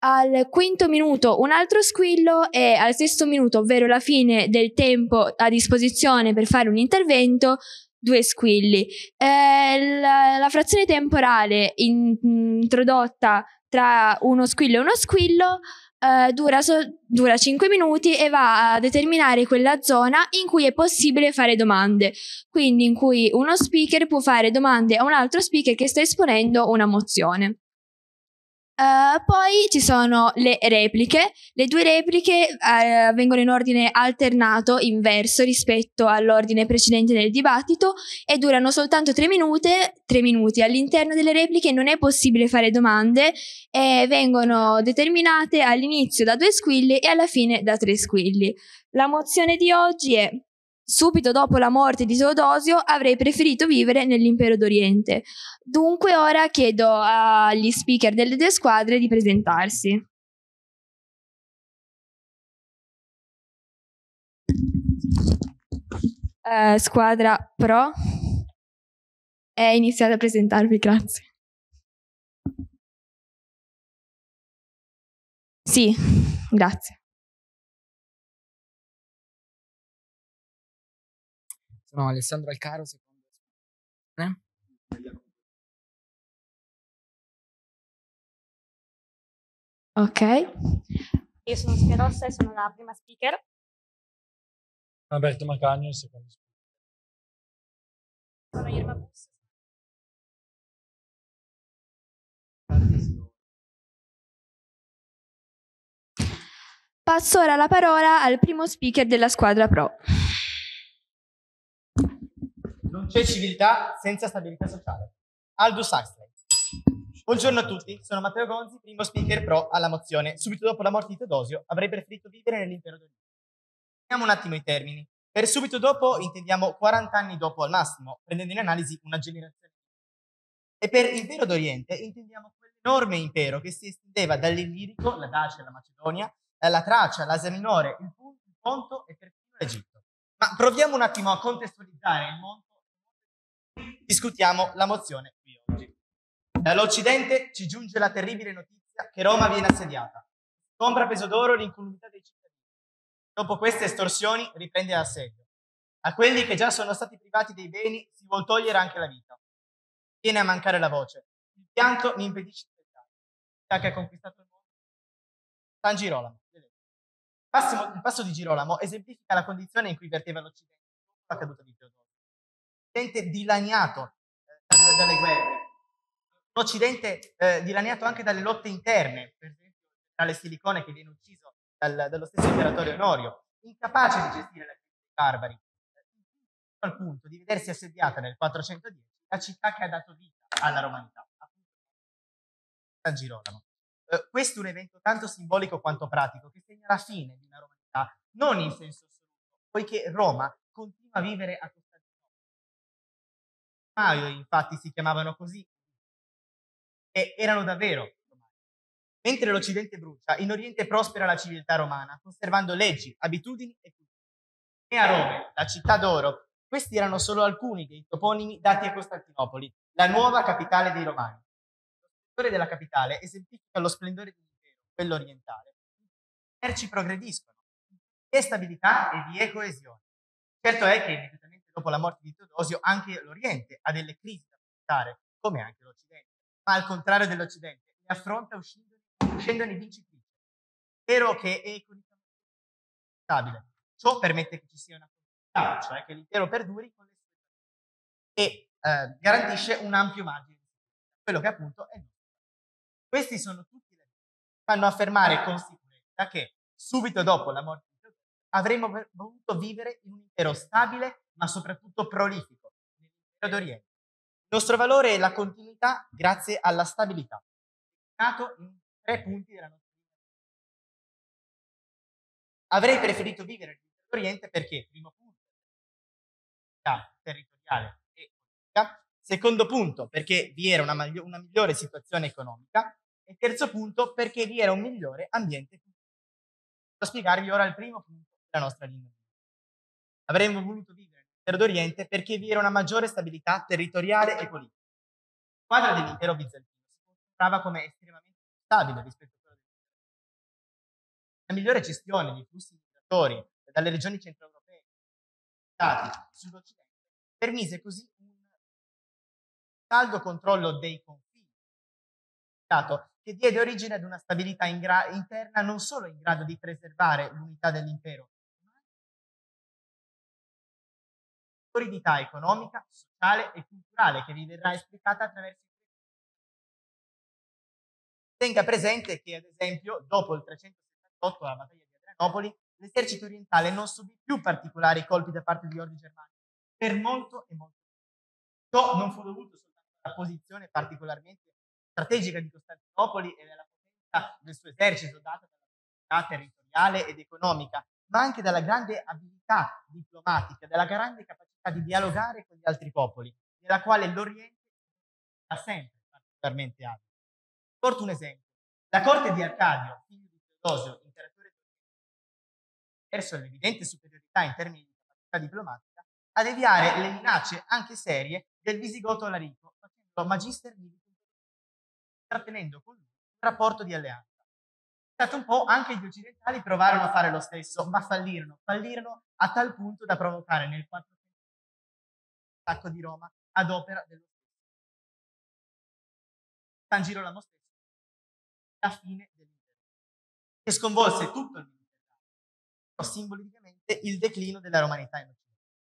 al quinto minuto un altro squillo e al sesto minuto, ovvero la fine del tempo a disposizione per fare un intervento, due squilli. Eh, la, la, frazione temporale in, introdotta tra uno squillo e uno squillo eh, dura, so, dura 5 minuti e va a determinare quella zona in cui è possibile fare domande, quindi in cui uno speaker può fare domande a un altro speaker che sta esponendo una mozione. Uh, poi ci sono le repliche. Le due repliche uh, vengono in ordine alternato, inverso rispetto all'ordine precedente nel dibattito e durano soltanto tre minuti. Tre minuti. All'interno delle repliche non è possibile fare domande e vengono determinate all'inizio da due squilli e alla fine da tre squilli. La mozione di oggi è Subito dopo la morte di Teodosio avrei preferito vivere nell'impero d'Oriente. Dunque ora chiedo agli speaker delle due squadre di presentarsi. Eh, squadra pro, è iniziata a presentarvi, grazie. Sì, grazie. Sono Alessandro Alcaro, secondo me. Ok. Io sono Sofia Rossa e sono la prima speaker. Alberto Macagno, il secondo speaker. Sono Irma Bus. Passo ora la parola al primo speaker della squadra pro. C'è cioè civiltà senza stabilità sociale. Aldous Huxley. Buongiorno a tutti, sono Matteo Gonzi, primo speaker pro alla mozione. Subito dopo la morte di Teodosio avrei preferito vivere nell'impero del Vediamo un attimo i termini. Per subito dopo intendiamo 40 anni dopo al massimo, prendendo in analisi una generazione. E per impero d'Oriente intendiamo quell'enorme impero che si estendeva dall'Illirico, la Dacia, la Macedonia, eh, la Tracia, l'Asia Minore, il Ponto e perfino l'Egitto. Ma proviamo un attimo a contestualizzare il mondo discutiamo la mozione qui oggi. Dall'Occidente ci giunge la terribile notizia che Roma viene assediata. Compra peso d'oro l'incolumità dei cittadini. Dopo queste estorsioni riprende l'assedio. A quelli che già sono stati privati dei beni si vuol togliere anche la vita. Viene a mancare la voce. Il pianto mi impedisce di pensare. Città che ha conquistato il mondo. San Girolamo. il passo di Girolamo esemplifica la condizione in cui verteva l'Occidente dopo la caduta di Teodoro. Occidente dilaniato eh, dalle guerre, un Occidente eh, dilaniato anche dalle lotte interne, per esempio tale Silicone che viene ucciso dal, dallo stesso imperatore Onorio, incapace di gestire la crisi dei barbari, eh, al punto di vedersi assediata nel 410 la città che ha dato vita alla romanità, appunto San Girolamo. Eh, questo è un evento tanto simbolico quanto pratico che segna la fine di una romanità, non in senso assoluto, poiché Roma continua a vivere a Maio, infatti si chiamavano così, e erano davvero Mentre l'Occidente brucia, in Oriente prospera la civiltà romana, conservando leggi, abitudini e culture. E a Roma, la città d'oro, questi erano solo alcuni dei toponimi dati a Costantinopoli, la nuova capitale dei Romani. Lo splendore della capitale esemplifica lo splendore di quello orientale. I merci progrediscono, vi stabilità e di coesione. Certo è che dopo la morte di Teodosio, anche l'Oriente ha delle crisi da affrontare, come anche l'Occidente, ma al contrario dell'Occidente le affronta uscendone, uscendone vincitrice, vero che è economicamente stabile. Ciò permette che ci sia una continuità, cioè che l'impero perduri con le sue e eh, garantisce un ampio margine di quello che appunto è il Questi sono tutti le fanno affermare con sicurezza che subito dopo la morte di Teodosio avremmo voluto vivere in un impero stabile ma soprattutto prolifico nell'impero d'Oriente. Il nostro valore è la continuità grazie alla stabilità, nato in tre punti della nostra vita. Avrei preferito vivere nell'impero d'Oriente perché, primo punto, territoriale e politica, secondo punto perché vi era una, magli- una migliore situazione economica e terzo punto perché vi era un migliore ambiente culturale. Posso spiegarvi ora il primo punto della nostra lingua. Avremmo voluto vivere dell'intero d'Oriente perché vi era una maggiore stabilità territoriale e politica. Il quadro dell'impero bizantino si considerava come estremamente stabile rispetto a quello del La migliore gestione dei flussi migratori dalle regioni centroeuropee sull'Occidente permise così un saldo controllo dei confini che diede origine ad una stabilità in gra- interna non solo in grado di preservare l'unità dell'impero, storietà economica, sociale e culturale che vi verrà esplicata attraverso il Tenga presente che, ad esempio, dopo il 378, la battaglia di Adrianopoli, l'esercito orientale non subì più particolari colpi da parte di ordini germani, per molto e molto Ciò non fu dovuto soltanto alla posizione particolarmente strategica di Costantinopoli e alla potenza del suo esercito data dalla potenza territoriale ed economica, ma anche dalla grande abilità diplomatica, dalla grande capacità di dialogare con gli altri popoli, nella quale l'Oriente ha sempre particolarmente abile. Porto un esempio. La corte di Arcadio, figlio di Teodosio, imperatore verso l'evidente superiorità in termini di capacità diplomatica, a deviare le minacce anche serie del visigoto Larico, facendo magister di trattenendo con lui un rapporto di alleanza. Stato un po' anche gli occidentali provarono a fare lo stesso, ma fallirono, fallirono a tal punto da provocare nel 4 attacco di Roma ad opera dello stesso San Girolamo stesso, la fine dell'impero, che sconvolse tutto il Mediterraneo, simbolicamente il declino della romanità in Occidente.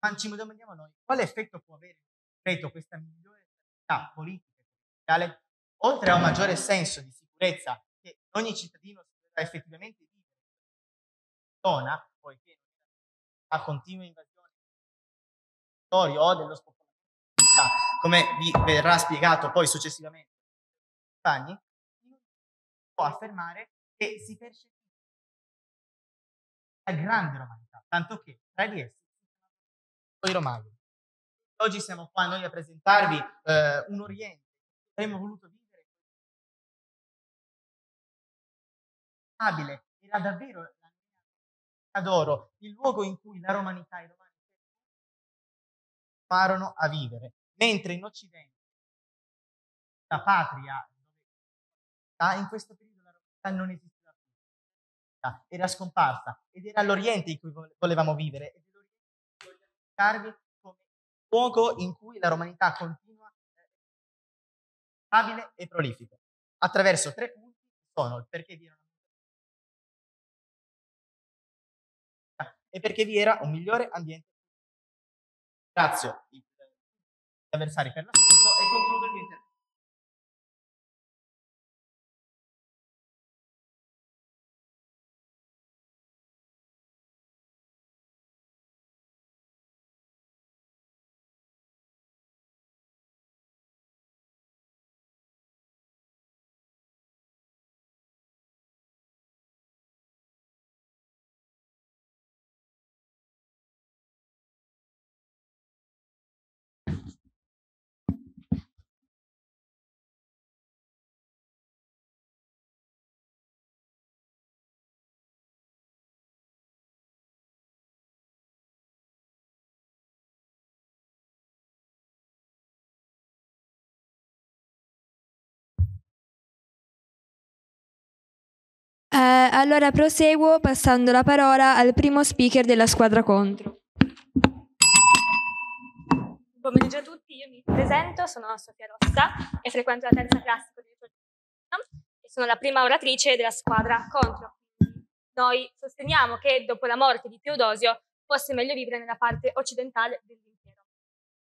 Ma ci domandiamo noi, quale effetto può avere, ripeto, questa migliore stabilità politica e sociale, oltre a un maggiore senso di sicurezza che ogni cittadino si potrà effettivamente vivere in zona, poiché ha continua invasione o dello spopolamento, come vi verrà spiegato poi successivamente Pagni, può affermare che si percepisce la grande romanità, tanto che tra di essi i romani. Oggi siamo qua noi a presentarvi eh, un Oriente che avremmo voluto vivere era davvero la mia d'oro, il luogo in cui la romanità e i romani continuarono a vivere, mentre in Occidente la patria in questo periodo la realtà non esisteva più, era scomparsa ed era l'Oriente in cui volevamo vivere ed come luogo in cui la romanità continua, stabile e prolifica Attraverso tre punti sono il perché vi era una e perché vi era un migliore ambiente Ringrazio gli avversari per l'ascolto e concludo il mio intervento. Eh, allora proseguo passando la parola al primo speaker della squadra contro. Buon pomeriggio a tutti, io mi presento, sono Sofia Rossa e frequento la terza classe di il e sono la prima oratrice della squadra contro. Noi sosteniamo che dopo la morte di Teodosio fosse meglio vivere nella parte occidentale dell'impero.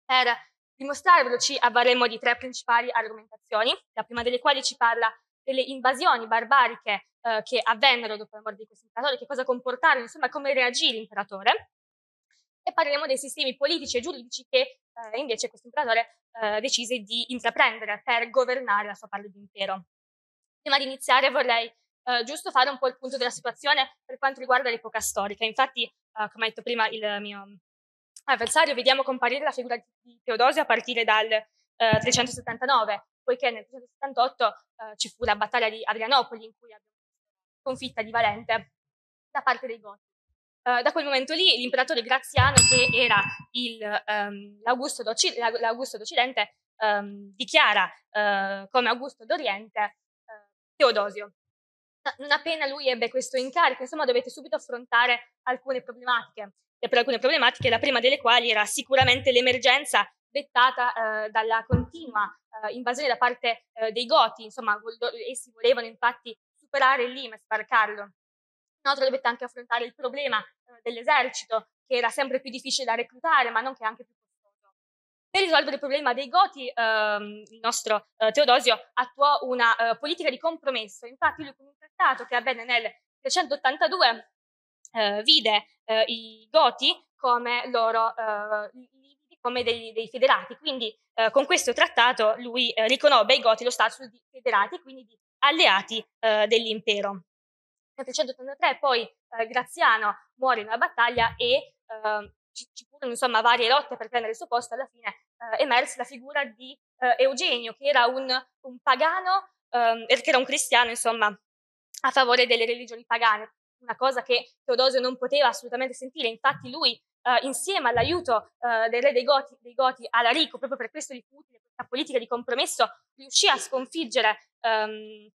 Per dimostrarvelo ci avvaremo di tre principali argomentazioni, la prima delle quali ci parla delle invasioni barbariche eh, che avvennero dopo la morte di questo imperatore, che cosa comportarono, insomma come reagì l'imperatore. E parleremo dei sistemi politici e giuridici che eh, invece questo imperatore eh, decise di intraprendere per governare la sua parte d'impero. Prima di iniziare vorrei eh, giusto fare un po' il punto della situazione per quanto riguarda l'epoca storica. Infatti, eh, come ha detto prima il mio eh, avversario, vediamo comparire la figura di Teodosio a partire dal 379 poiché nel 378 eh, ci fu la battaglia di Adrianopoli in cui abbiamo sconfitta di Valente da parte dei Goti. Uh, eh, da quel momento lì l'imperatore Graziano, che era il, um, l'Augusto, d'Occ- l'Augusto, d'Occidente, um, dichiara uh, come Augusto d'Oriente uh, Teodosio. Non appena lui ebbe questo incarico, insomma, dovete subito affrontare alcune problematiche. E per alcune problematiche, la prima delle quali era sicuramente l'emergenza dettata eh, dalla continua eh, invasione da parte eh, dei Goti, insomma, vol- essi volevano infatti superare il Lima e sbarcarlo. Inoltre dovette anche affrontare il problema eh, dell'esercito, che era sempre più difficile da reclutare, ma non che anche più costoso. Per risolvere il problema dei Goti, ehm, il nostro eh, Teodosio attuò una eh, politica di compromesso. Infatti, lui con un trattato che avvenne nel 382 eh, vide eh, i Goti come loro, come dei, dei federati. Quindi eh, con questo trattato lui eh, riconobbe ai Goti lo status di federati, quindi di alleati eh, dell'impero. Nel 383 poi eh, Graziano muore in una battaglia e ehm, ci, ci, furono insomma varie lotte per prendere il suo posto, alla fine eh, emerse la figura di eh, Eugenio, che era un, un pagano, ehm, che era un cristiano insomma a favore delle religioni pagane, una cosa che Teodosio non poteva assolutamente sentire, infatti lui eh, insieme all'aiuto eh, del re dei Goti, dei Goti Alarico, proprio per questo di fu utile questa politica di compromesso, riuscì a sconfiggere ehm,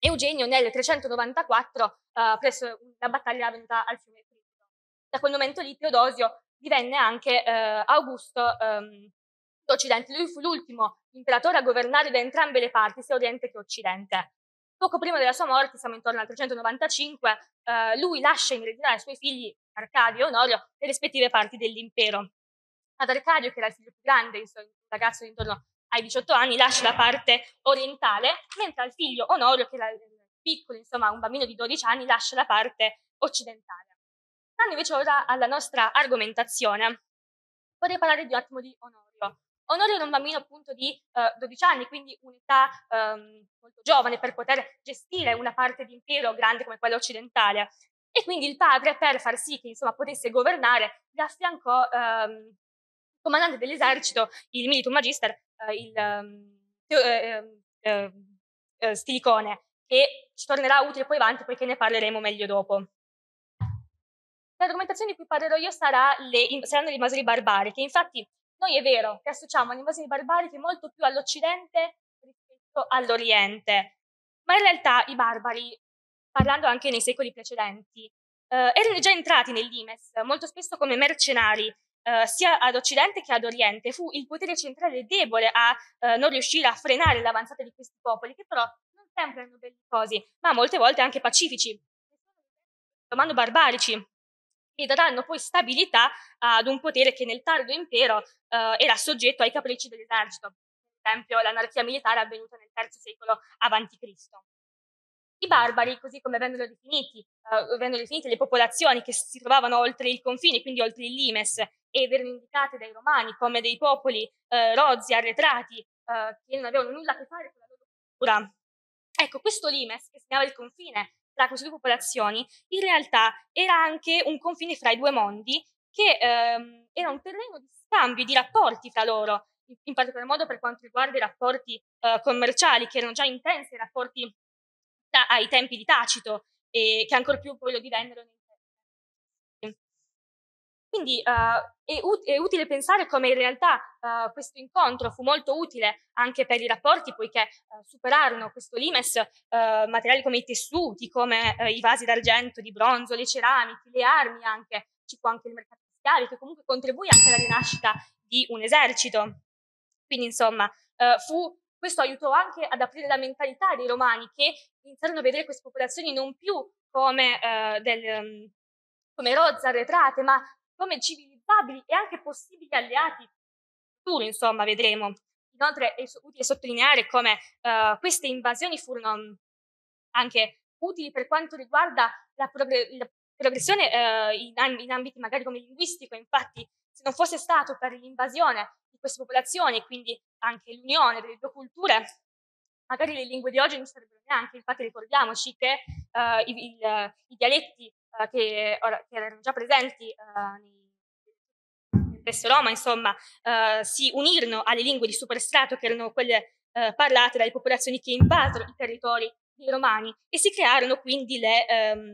Eugenio nel 394 eh, presso la battaglia avvenuta al fiume Crito. Da quel momento lì Teodosio divenne anche eh, Augusto ehm, d'Occidente. Lui fu l'ultimo imperatore a governare da entrambe le parti, sia Oriente che Occidente. Poco prima della sua morte, siamo intorno al 395, eh, lui lascia in eredità ai suoi figli Arcadio e Onorio, le rispettive parti dell'impero. Ad Arcadio, che era il figlio più grande, il ragazzo intorno ai 18 anni, lascia la parte orientale, mentre al figlio Onorio, che era piccolo, insomma un bambino di 12 anni, lascia la parte occidentale. Tornando invece ora alla nostra argomentazione, vorrei parlare di un attimo di Onorio. Onorio era un bambino appunto di eh, 12 anni, quindi un'età ehm, molto giovane per poter gestire una parte di impero grande come quella occidentale. E quindi il padre, per far sì che insomma, potesse governare, gli affiancò ehm, comandante dell'esercito, il militum magister, eh, il ehm, eh, eh, eh, Stilicone, che ci tornerà utile poi avanti perché ne parleremo meglio dopo. L'argomentazione di cui parlerò io sarà le, saranno le invasioni barbariche. Infatti, noi è vero che associamo le invasioni barbariche molto più all'Occidente rispetto all'Oriente, ma in realtà i barbari parlando anche nei secoli precedenti, eh, erano già entrati nel Limes, molto spesso come mercenari, eh, sia ad Occidente che ad Oriente. Fu il potere centrale debole a eh, non riuscire a frenare l'avanzata di questi popoli, che però non sempre erano bellicosi, ma molte volte anche pacifici, romano barbarici, che daranno poi stabilità ad un potere che nel tardo impero eh, era soggetto ai capricci dell'esercito. Per esempio, l'anarchia militare avvenuta nel III secolo a.C. I barbari, così come vengono definiti, uh, vengono definite le popolazioni che si trovavano oltre il confine, quindi oltre il limes, e vengono indicate dai romani come dei popoli uh, rozzi, arretrati, uh, che non avevano nulla a che fare con la loro cultura. Ecco, questo limes, che segnava il confine tra queste due popolazioni, in realtà era anche un confine fra i due mondi, che ehm, era un terreno di scambio, di rapporti tra loro, in, particolar modo per quanto riguarda i rapporti eh, commerciali, che erano già intensi, i rapporti ai tempi di Tacito e che ancor più poi lo divennero quindi uh, è, ut- è, utile pensare come in realtà uh, questo incontro fu molto utile anche per i rapporti, poiché uh, superarono questo limes materiali come i tessuti, come i vasi d'argento, di bronzo, le ceramiche, le armi anche, ci fu anche il mercato di schiavi, che comunque contribuì anche alla rinascita di un esercito. Quindi insomma fu questo aiutò anche ad aprire la mentalità dei romani che iniziarono a vedere queste popolazioni non più come, eh, del, mm, come rozze arretrate, ma come civilizzabili e anche possibili alleati futuro, insomma, vedremo. Inoltre è utile sottolineare come eh, queste invasioni furono mm, anche utili per quanto riguarda la, progre- la progressione eh, in, amb- in ambiti magari come linguistico, infatti se non fosse stato per l'invasione di queste popolazioni, quindi anche l'unione delle due culture, magari le lingue di oggi non sarebbero neanche, infatti ricordiamoci che eh, i, il, i, dialetti eh, che, or, che, erano già presenti eh, nel resto Roma, insomma, eh, si unirono alle lingue di superstrato che erano quelle eh, parlate dalle popolazioni che invasero i territori dei romani e si crearono quindi le, ehm,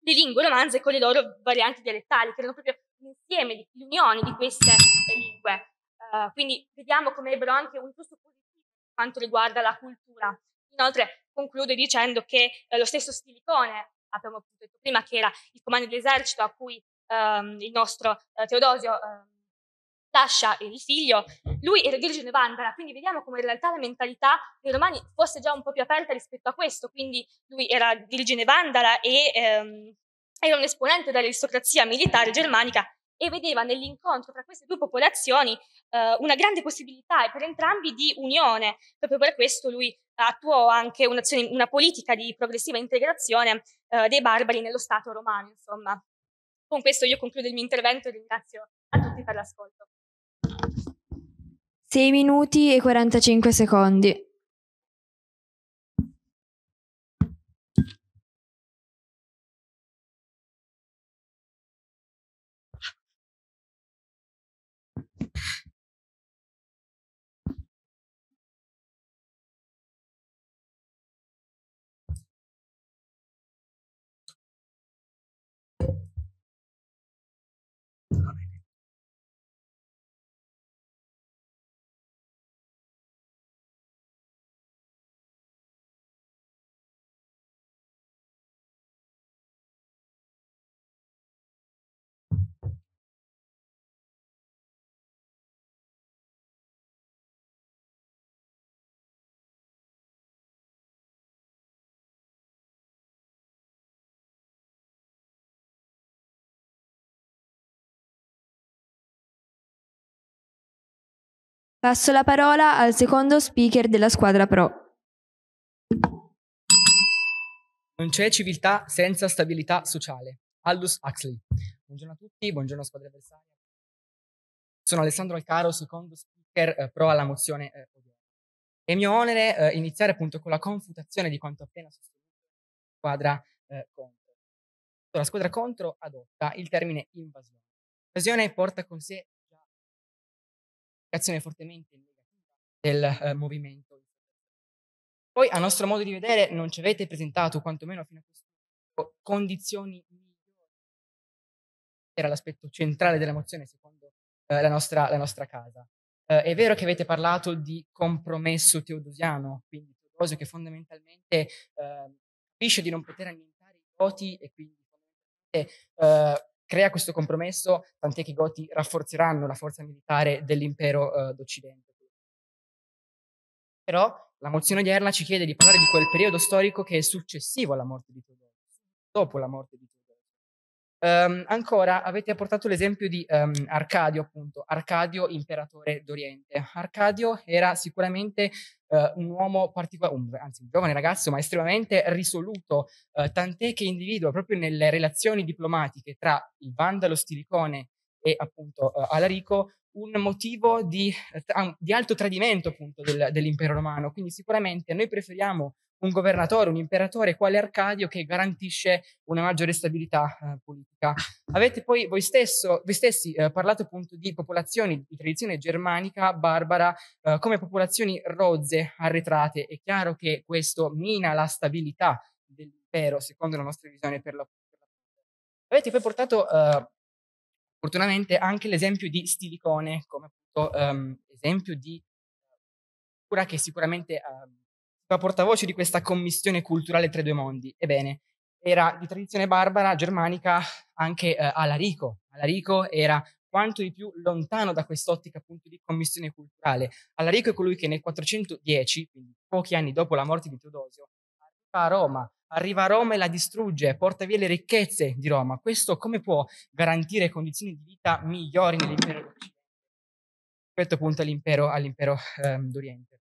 le lingue romanze con le loro varianti dialettali, che erano proprio l'insieme, l'unione di queste lingue. Uhm, quindi vediamo come ebbero anche un flusso positivo per quanto riguarda la cultura. Inoltre concludo dicendo che eh, lo stesso Stilicone, abbiamo detto prima che era il comando dell'esercito a cui ehm, il nostro eh, Teodosio ehm, lascia il figlio, lui era di origine vandala, quindi vediamo come in realtà la mentalità dei romani fosse già un po' più aperta rispetto a questo, quindi lui era di origine vandala e ehm, era un esponente dell'aristocrazia militare germanica e vedeva nell'incontro tra queste due popolazioni eh, una grande possibilità per entrambi di unione. Proprio per questo lui attuò anche una politica di progressiva integrazione eh, dei barbari nello Stato romano, insomma. Con questo io concludo il mio intervento e ringrazio a tutti per l'ascolto. 6 minuti e 45 secondi. Passo la parola al secondo speaker della squadra pro. Non c'è civiltà senza stabilità sociale. Aldus Huxley. Buongiorno a tutti, buongiorno squadra avversaria. Sono Alessandro Alcaro, secondo speaker eh, pro alla mozione eh, È mio onere eh, iniziare appunto con la confutazione di quanto appena sostenuto squadra eh, contro. La squadra contro adotta il termine invasione. L'invasione porta con sé un'indicazione fortemente negativa del eh, movimento. Poi, a nostro modo di vedere, non ci avete presentato, quantomeno fino a questo punto, condizioni migliori. Era l'aspetto centrale della mozione, secondo eh, la, nostra, la, nostra, casa. Eh, è vero che avete parlato di compromesso teodosiano, quindi Teodosio che fondamentalmente ehm, capisce di non poter annientare i voti e quindi eh, crea questo compromesso, tant'è che i Goti rafforzeranno la forza militare dell'impero eh, d'Occidente. Però la mozione odierna ci chiede di parlare di quel periodo storico che è successivo alla morte di Teodoro, dopo la morte di Teodoro. Um, ancora avete portato l'esempio di um, Arcadio, appunto, Arcadio imperatore d'Oriente. Arcadio era sicuramente eh, un uomo particolare, anzi un giovane ragazzo, ma estremamente risoluto, eh, tant'è che individua proprio nelle relazioni diplomatiche tra il Vandalo Stilicone e appunto eh, Alarico un motivo di, eh, di alto tradimento appunto del, dell'impero romano. Quindi sicuramente noi preferiamo un governatore, un imperatore quale Arcadio che garantisce una maggiore stabilità eh, politica. Avete poi voi, stesso, voi stessi eh, parlato appunto di popolazioni di tradizione germanica, barbara, eh, come popolazioni rozze, arretrate. È chiaro che questo mina la stabilità dell'impero, secondo la nostra visione per la... Per Avete poi portato eh, fortunatamente anche l'esempio di Stilicone come appunto ehm, esempio di cura eh, che sicuramente... Ehm, la portavoce di questa commissione culturale tra i due mondi? Ebbene, era di tradizione barbara germanica anche eh, Alarico. Alarico era quanto di più lontano da quest'ottica appunto di commissione culturale. Alarico è colui che nel 410, quindi pochi anni dopo la morte di Teodosio, arriva a Roma, arriva a Roma e la distrugge, porta via le ricchezze di Roma. Questo come può garantire condizioni di vita migliori nell'impero d'Occidente rispetto appunto all'impero, all'impero ehm, d'Oriente?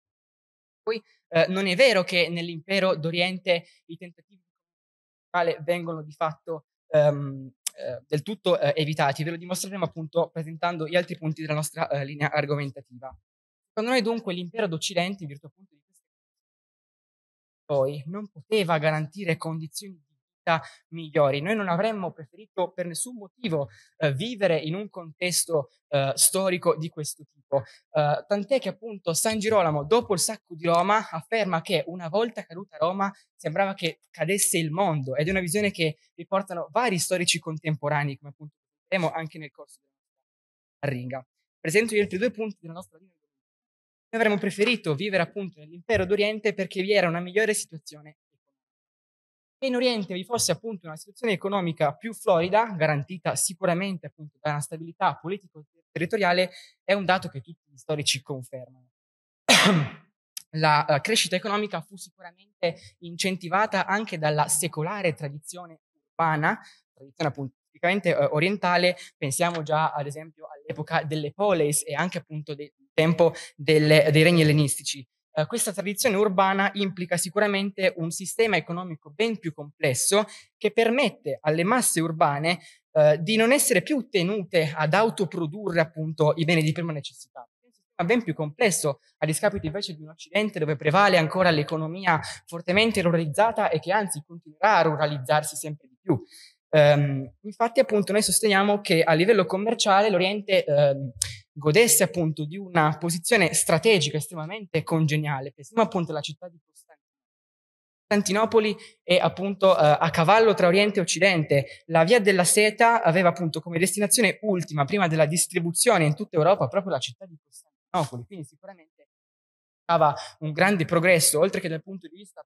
Poi Uhm, non è vero che nell'impero d'Oriente i tentativi di vengono di fatto ehm, eh, del tutto eh, evitati, ve lo dimostreremo appunto presentando gli altri punti della nostra ehm, linea argomentativa. Secondo noi dunque l'impero d'Occidente, in virtù appunto di queste poi non poteva garantire condizioni vita migliori. Noi non avremmo preferito per nessun motivo eh, vivere in un contesto eh, storico di questo tipo. Eh, tant'è che appunto San Girolamo, dopo il sacco di Roma, afferma che una volta caduta Roma sembrava che cadesse il mondo ed è una visione che riportano vari storici contemporanei, come appunto vedremo anche nel corso della nostra arringa. Presento gli altri due punti della nostra linea. Noi avremmo preferito vivere appunto nell'impero d'Oriente perché vi era una migliore situazione e in Oriente vi fosse appunto una situazione economica più florida, garantita sicuramente appunto da una stabilità politico-territoriale, è un dato che tutti gli storici confermano. la, eh, crescita economica fu sicuramente incentivata anche dalla secolare tradizione urbana, tradizione appunto tipicamente eh, orientale, pensiamo già ad esempio all'epoca delle poleis e anche appunto del tempo delle, dei regni ellenistici eh, questa tradizione urbana implica sicuramente un sistema economico ben più complesso che permette alle masse urbane eh, di non essere più tenute ad autoprodurre appunto i beni di prima necessità ben più complesso, a discapito invece di un Occidente dove prevale ancora l'economia fortemente ruralizzata e che anzi continuerà a ruralizzarsi sempre di più. Um, infatti, appunto, noi sosteniamo che a livello commerciale l'Oriente um, godesse appunto di una posizione strategica estremamente congeniale, pensiamo appunto alla città di Costantinopoli. e appunto eh, a cavallo tra Oriente e Occidente. La via della seta aveva appunto come destinazione ultima, prima della distribuzione in tutta Europa, proprio la città di Costantinopoli. Quindi sicuramente aveva un grande progresso, oltre che dal punto di vista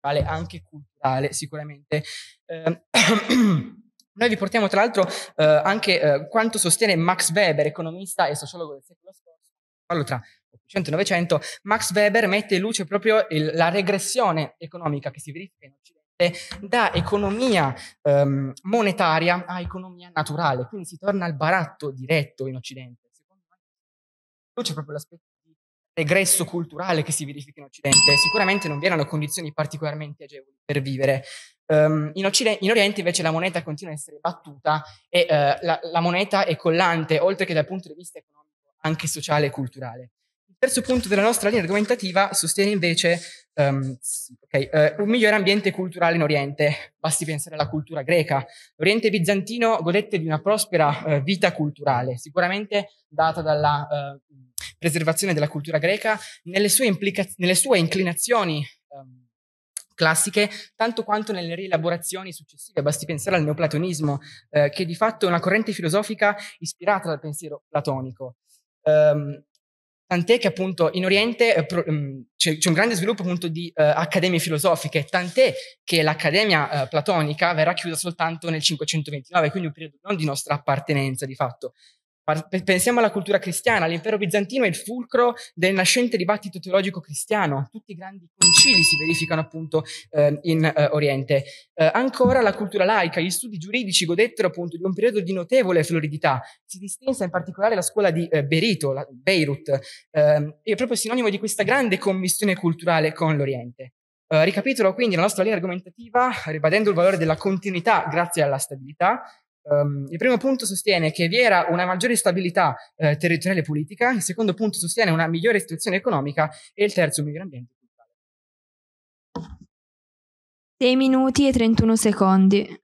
anche culturale, sicuramente. Eh, Noi vi portiamo tra l'altro eh, anche eh, quanto sostiene Max Weber, economista e sociologo del secolo scorso, parlo tra 800 e 900, Max Weber mette in luce proprio il, la regressione economica che si verifica in Occidente da economia ehm, monetaria a economia naturale, quindi si torna al baratto diretto in Occidente. Secondo me c'è proprio l'aspetto di regresso culturale che si verifica in Occidente. Sicuramente non vi erano condizioni particolarmente agevoli per vivere, Um, in, Occidente, in, Oriente invece la moneta continua a essere battuta e uh, la, la, moneta è collante, oltre che dal punto di vista economico, anche sociale e culturale. Il terzo punto della nostra linea argomentativa sostiene invece um, okay, uh, un migliore ambiente culturale in Oriente. Basti pensare alla cultura greca. L'Oriente bizantino godette di una prospera uh, vita culturale, sicuramente data dalla preservazione della cultura greca nelle sue, implica- nelle sue inclinazioni. Um, classiche, tanto quanto nelle rielaborazioni successive. Basti pensare al neoplatonismo, eh, che di fatto è una corrente filosofica ispirata dal pensiero platonico. Um, Tant'è che appunto in Oriente eh, pro, mh, ehm, c'è, c'è, un grande sviluppo appunto di eh, accademie filosofiche, tant'è che l'accademia eh, platonica verrà chiusa soltanto nel 529, quindi un periodo non di nostra appartenenza di fatto. Pensiamo alla cultura cristiana, l'impero bizantino è il fulcro del nascente dibattito teologico cristiano, tutti i grandi concili si verificano appunto eh, in eh, Oriente. Eh, ancora la cultura laica, gli studi giuridici godettero appunto di un periodo di notevole floridità, si distinse in particolare la scuola di eh, Berito, la, Beirut, ehm, è proprio sinonimo di questa grande commissione culturale con l'Oriente. Eh, ricapitolo quindi la nostra linea argomentativa, ribadendo il valore della continuità grazie alla stabilità, Um, il primo punto sostiene che vi era una maggiore stabilità eh, territoriale e politica, il secondo punto sostiene una migliore situazione economica e il terzo un migliore ambiente culturale. 6 minuti e 31 secondi.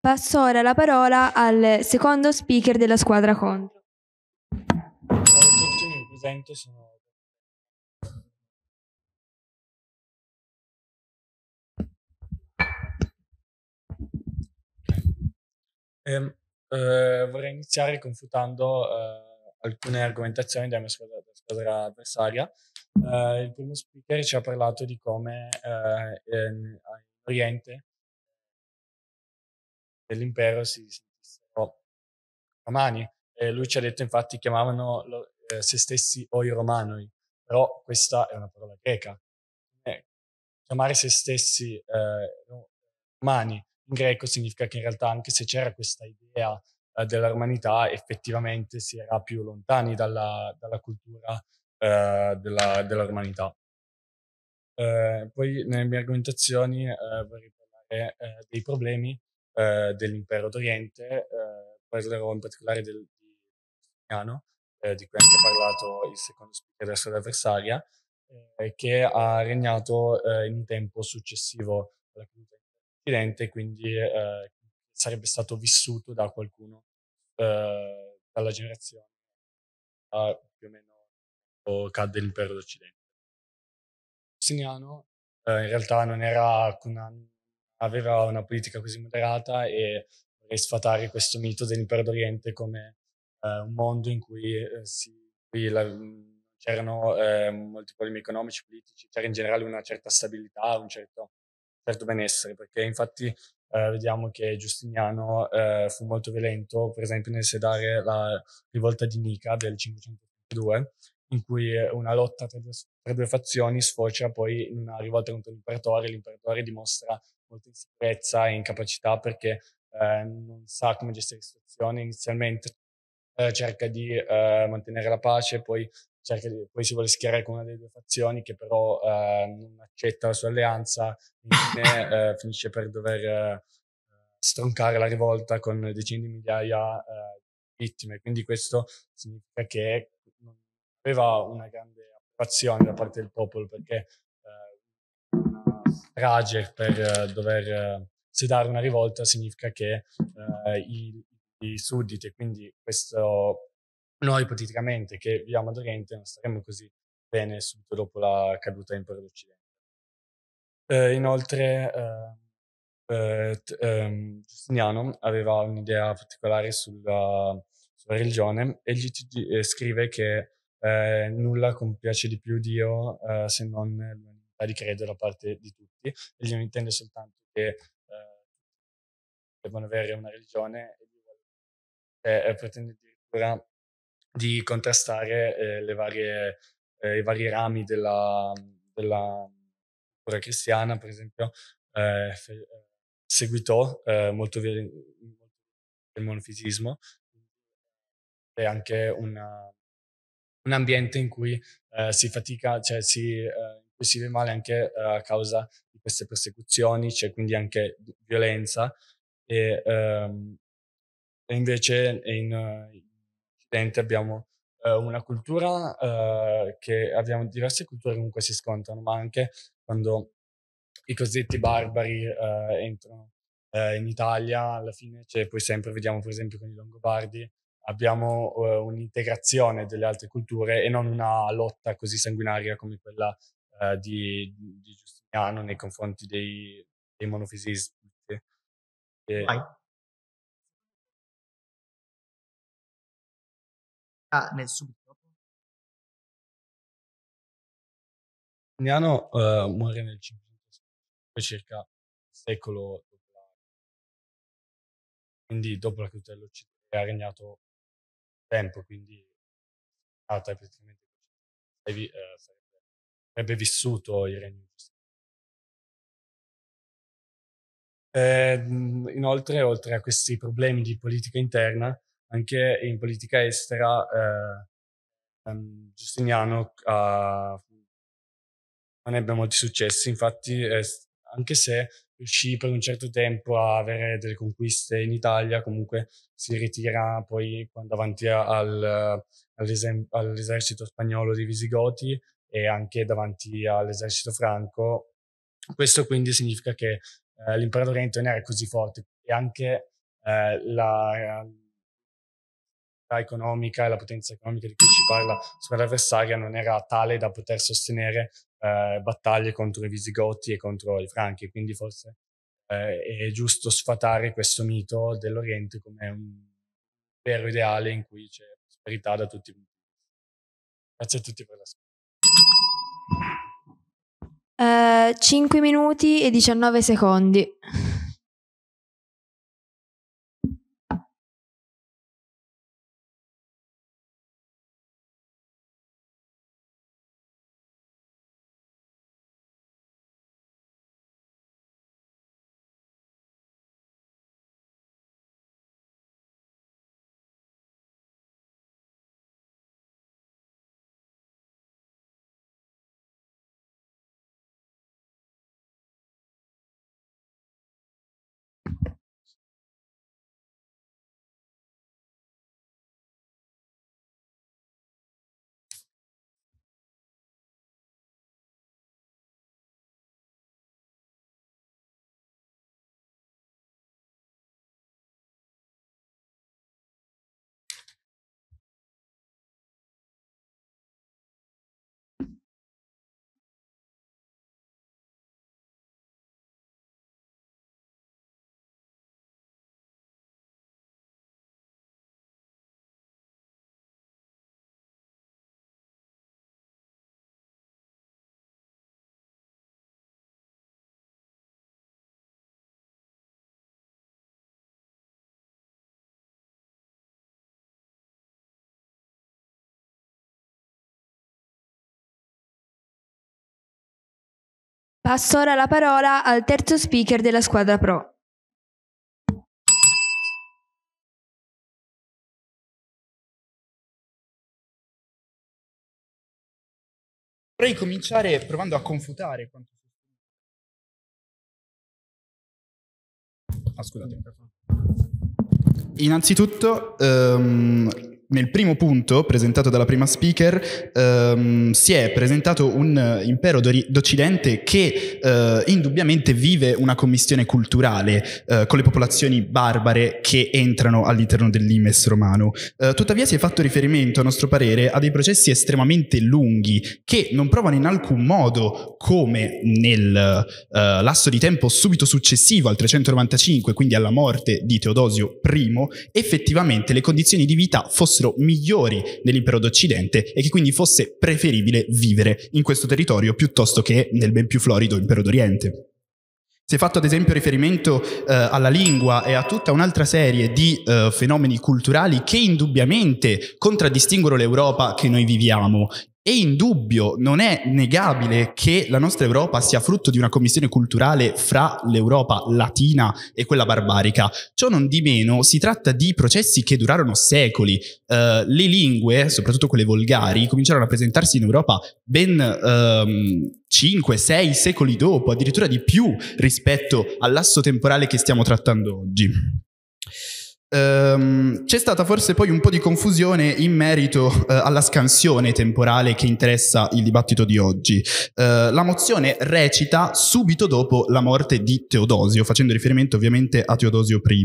Passo ora la parola al secondo speaker della squadra contro. tutti, mi presento, sono... Okay. Eh, vorrei iniziare confutando eh, alcune argomentazioni della mia squadra, della squadra avversaria. Eh, il primo speaker ci ha parlato di come eh, in Oriente dell'impero si sentissero romani. E lui ci ha detto infatti chiamavano lo, eh, se stessi oi romani, però questa è una parola greca. chiamare se stessi romani in greco significa che in realtà anche se c'era questa idea eh, della effettivamente si era più lontani dalla, dalla cultura eh, della, della Eh, poi nelle mie argomentazioni eh, vorrei parlare eh, dei problemi eh, dell'impero d'Oriente, parlerò in particolare del, di Piano, di cui ha anche parlato il secondo speaker della sua avversaria, che ha regnato in un tempo successivo alla caduta accidente, quindi eh, sarebbe stato vissuto da qualcuno, eh, dalla generazione eh, più o meno o cadde l'impero d'Occidente. Justiniano eh, in realtà non era una, aveva una politica così moderata e vorrei sfatare questo mito dell'impero d'Oriente come eh, un mondo in cui eh, si la, c'erano eh, molti problemi economici, politici, c'era in generale una certa stabilità, un certo per benessere, perché infatti eh, vediamo che Giustiniano eh, fu molto violento, per esempio nel sedare la rivolta di Nica del 532, in cui eh, una lotta tra due, tra due fazioni sfocia poi in una rivolta contro l'imperatore, l'imperatore dimostra molta insicurezza e incapacità perché eh, non sa come gestire la situazione, inizialmente eh, cerca di eh, mantenere la pace, poi cerca cioè di, poi si vuole schierare con una delle due fazioni che però eh, non accetta la sua alleanza, infine eh, finisce per dover eh, stroncare la rivolta con decine di migliaia eh, di vittime. Quindi questo significa che non aveva una grande approvazione da parte del popolo perché eh, una strage per dover sedare una rivolta significa che i, i sudditi, quindi questo noi ipoteticamente che viviamo ad Oriente non staremmo così bene subito dopo la caduta dell'impero d'Occidente. Eh, inoltre eh, eh, ehm, Giustiniano aveva un'idea particolare sulla, sulla religione e gli eh, scrive che eh, nulla compiace di più Dio eh, se non l'unità di credo da parte di tutti e gli intende soltanto che devono avere una religione e eh, pretende addirittura di contrastare eh, le varie, eh, i vari rami della, della cultura cristiana, per esempio, eh, fe- eh, seguitò eh, molto il monofisismo è anche una, un ambiente in cui eh, si fatica, cioè si, in cui si vive male anche a causa di queste persecuzioni, c'è cioè quindi anche violenza e, ehm, e invece in, in potente, abbiamo eh, una cultura eh, che abbiamo diverse culture comunque si scontrano, ma anche quando i cosiddetti barbari eh, entrano in Italia, alla fine c'è poi sempre, vediamo per esempio con i Longobardi, abbiamo uh, un'integrazione delle altre culture e non una lotta così sanguinaria come quella uh, di, di, Giustiniano nei confronti dei, dei monofisisti. E, nel subito Giustiniano uh, eh, muore nel 500 circa un secolo dopo la... quindi dopo la caduta dell'Occidente ha regnato tempo, quindi ah, praticamente eh, sarebbe, sarebbe, vissuto il regno eh, inoltre, oltre a questi problemi di politica interna, anche in politica estera eh, um, Giustiniano uh, non ebbe molti successi, infatti eh, anche se riuscì per un certo tempo a avere delle conquiste in Italia, comunque si ritira poi quando davanti al, all'esercito spagnolo dei Visigoti e anche davanti all'esercito franco. Questo quindi significa che eh, l'imperatore Antonio era così forte e anche eh, la, economica e la potenza economica di cui ci parla squadra avversaria non era tale da poter sostenere eh, battaglie contro i Visigoti e contro i Franchi, quindi forse eh, è giusto sfatare questo mito dell'Oriente come un vero ideale in cui c'è prosperità da tutti i punti Grazie a tutti per l'ascolto. Uh, 5 minuti e 19 secondi. Passo ora la parola al terzo speaker della squadra pro. Vorrei cominciare provando a confutare quanto Ah, scusate. Innanzitutto, um, nel primo punto, presentato dalla prima speaker, ehm, si è presentato un eh, impero d'Occidente che eh, indubbiamente vive una commissione culturale eh, con le popolazioni barbare che entrano all'interno dell'Imes romano. Eh, tuttavia si è fatto riferimento, a nostro parere, a dei processi estremamente lunghi che non provano in alcun modo come nel eh, lasso di tempo subito successivo al 395, quindi alla morte di Teodosio I, effettivamente le condizioni di vita fossero fossero migliori nell'impero d'Occidente e che quindi fosse preferibile vivere in questo territorio piuttosto che nel ben più florido impero d'Oriente. Si è fatto ad esempio riferimento eh, alla lingua e a tutta un'altra serie di eh, fenomeni culturali che indubbiamente contraddistinguono l'Europa che noi viviamo è indubbio, non è negabile che la nostra Europa sia frutto di una commissione culturale fra l'Europa latina e quella barbarica. Ciò non di meno si tratta di processi che durarono secoli. Uh, le lingue, soprattutto quelle volgari, cominciarono a presentarsi in Europa ben um, 5, 6 secoli dopo, addirittura di più rispetto all'asso temporale che stiamo trattando oggi. Ehm, c'è stata forse poi un po' di confusione in merito eh, alla scansione temporale che interessa il dibattito di oggi. Eh, la mozione recita subito dopo la morte di Teodosio, facendo riferimento ovviamente a Teodosio I,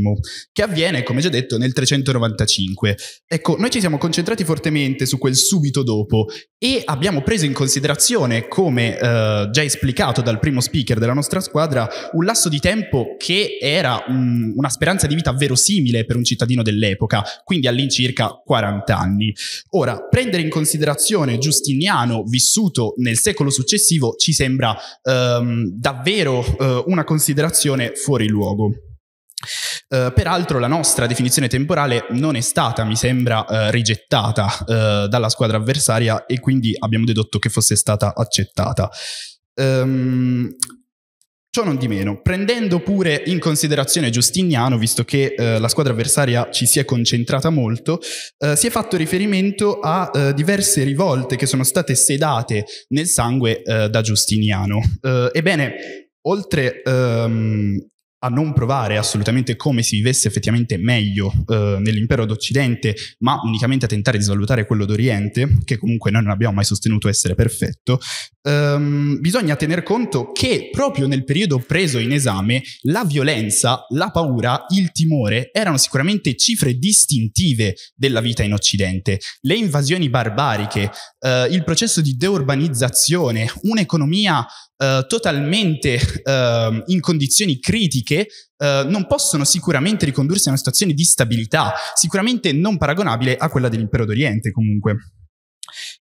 che avviene, come già detto, nel 395. Ecco, noi ci siamo concentrati fortemente su quel subito dopo e abbiamo preso in considerazione, come eh, già esplicato dal primo speaker della nostra squadra, un lasso di tempo che era um, una speranza di vita verosimile per un cittadino dell'epoca, quindi all'incirca 40 anni. Ora, prendere in considerazione Giustiniano vissuto nel secolo successivo ci sembra ehm, davvero eh, una considerazione fuori luogo. Uh, peraltro la nostra definizione temporale non è stata, mi sembra, uh, rigettata uh, dalla squadra avversaria e quindi abbiamo dedotto che fosse stata accettata. Um, Ciò non di meno, prendendo pure in considerazione Giustiniano, visto che eh, la squadra avversaria ci si è concentrata molto, eh, si è fatto riferimento a eh, diverse rivolte che sono state sedate nel sangue eh, da Giustiniano. Eh, ebbene, oltre ehm, a non provare assolutamente come si vivesse effettivamente meglio eh, nell'impero d'Occidente, ma unicamente a tentare di svalutare quello d'Oriente, che comunque noi non abbiamo mai sostenuto essere perfetto, ehm, bisogna tener conto che proprio nel periodo preso in esame la violenza, la paura, il timore erano sicuramente cifre distintive della vita in Occidente. Le invasioni barbariche, eh, il processo di deurbanizzazione, un'economia eh, totalmente eh, in condizioni critiche eh, non possono sicuramente ricondursi a una situazione di stabilità, sicuramente non paragonabile a quella dell'impero d'Oriente comunque.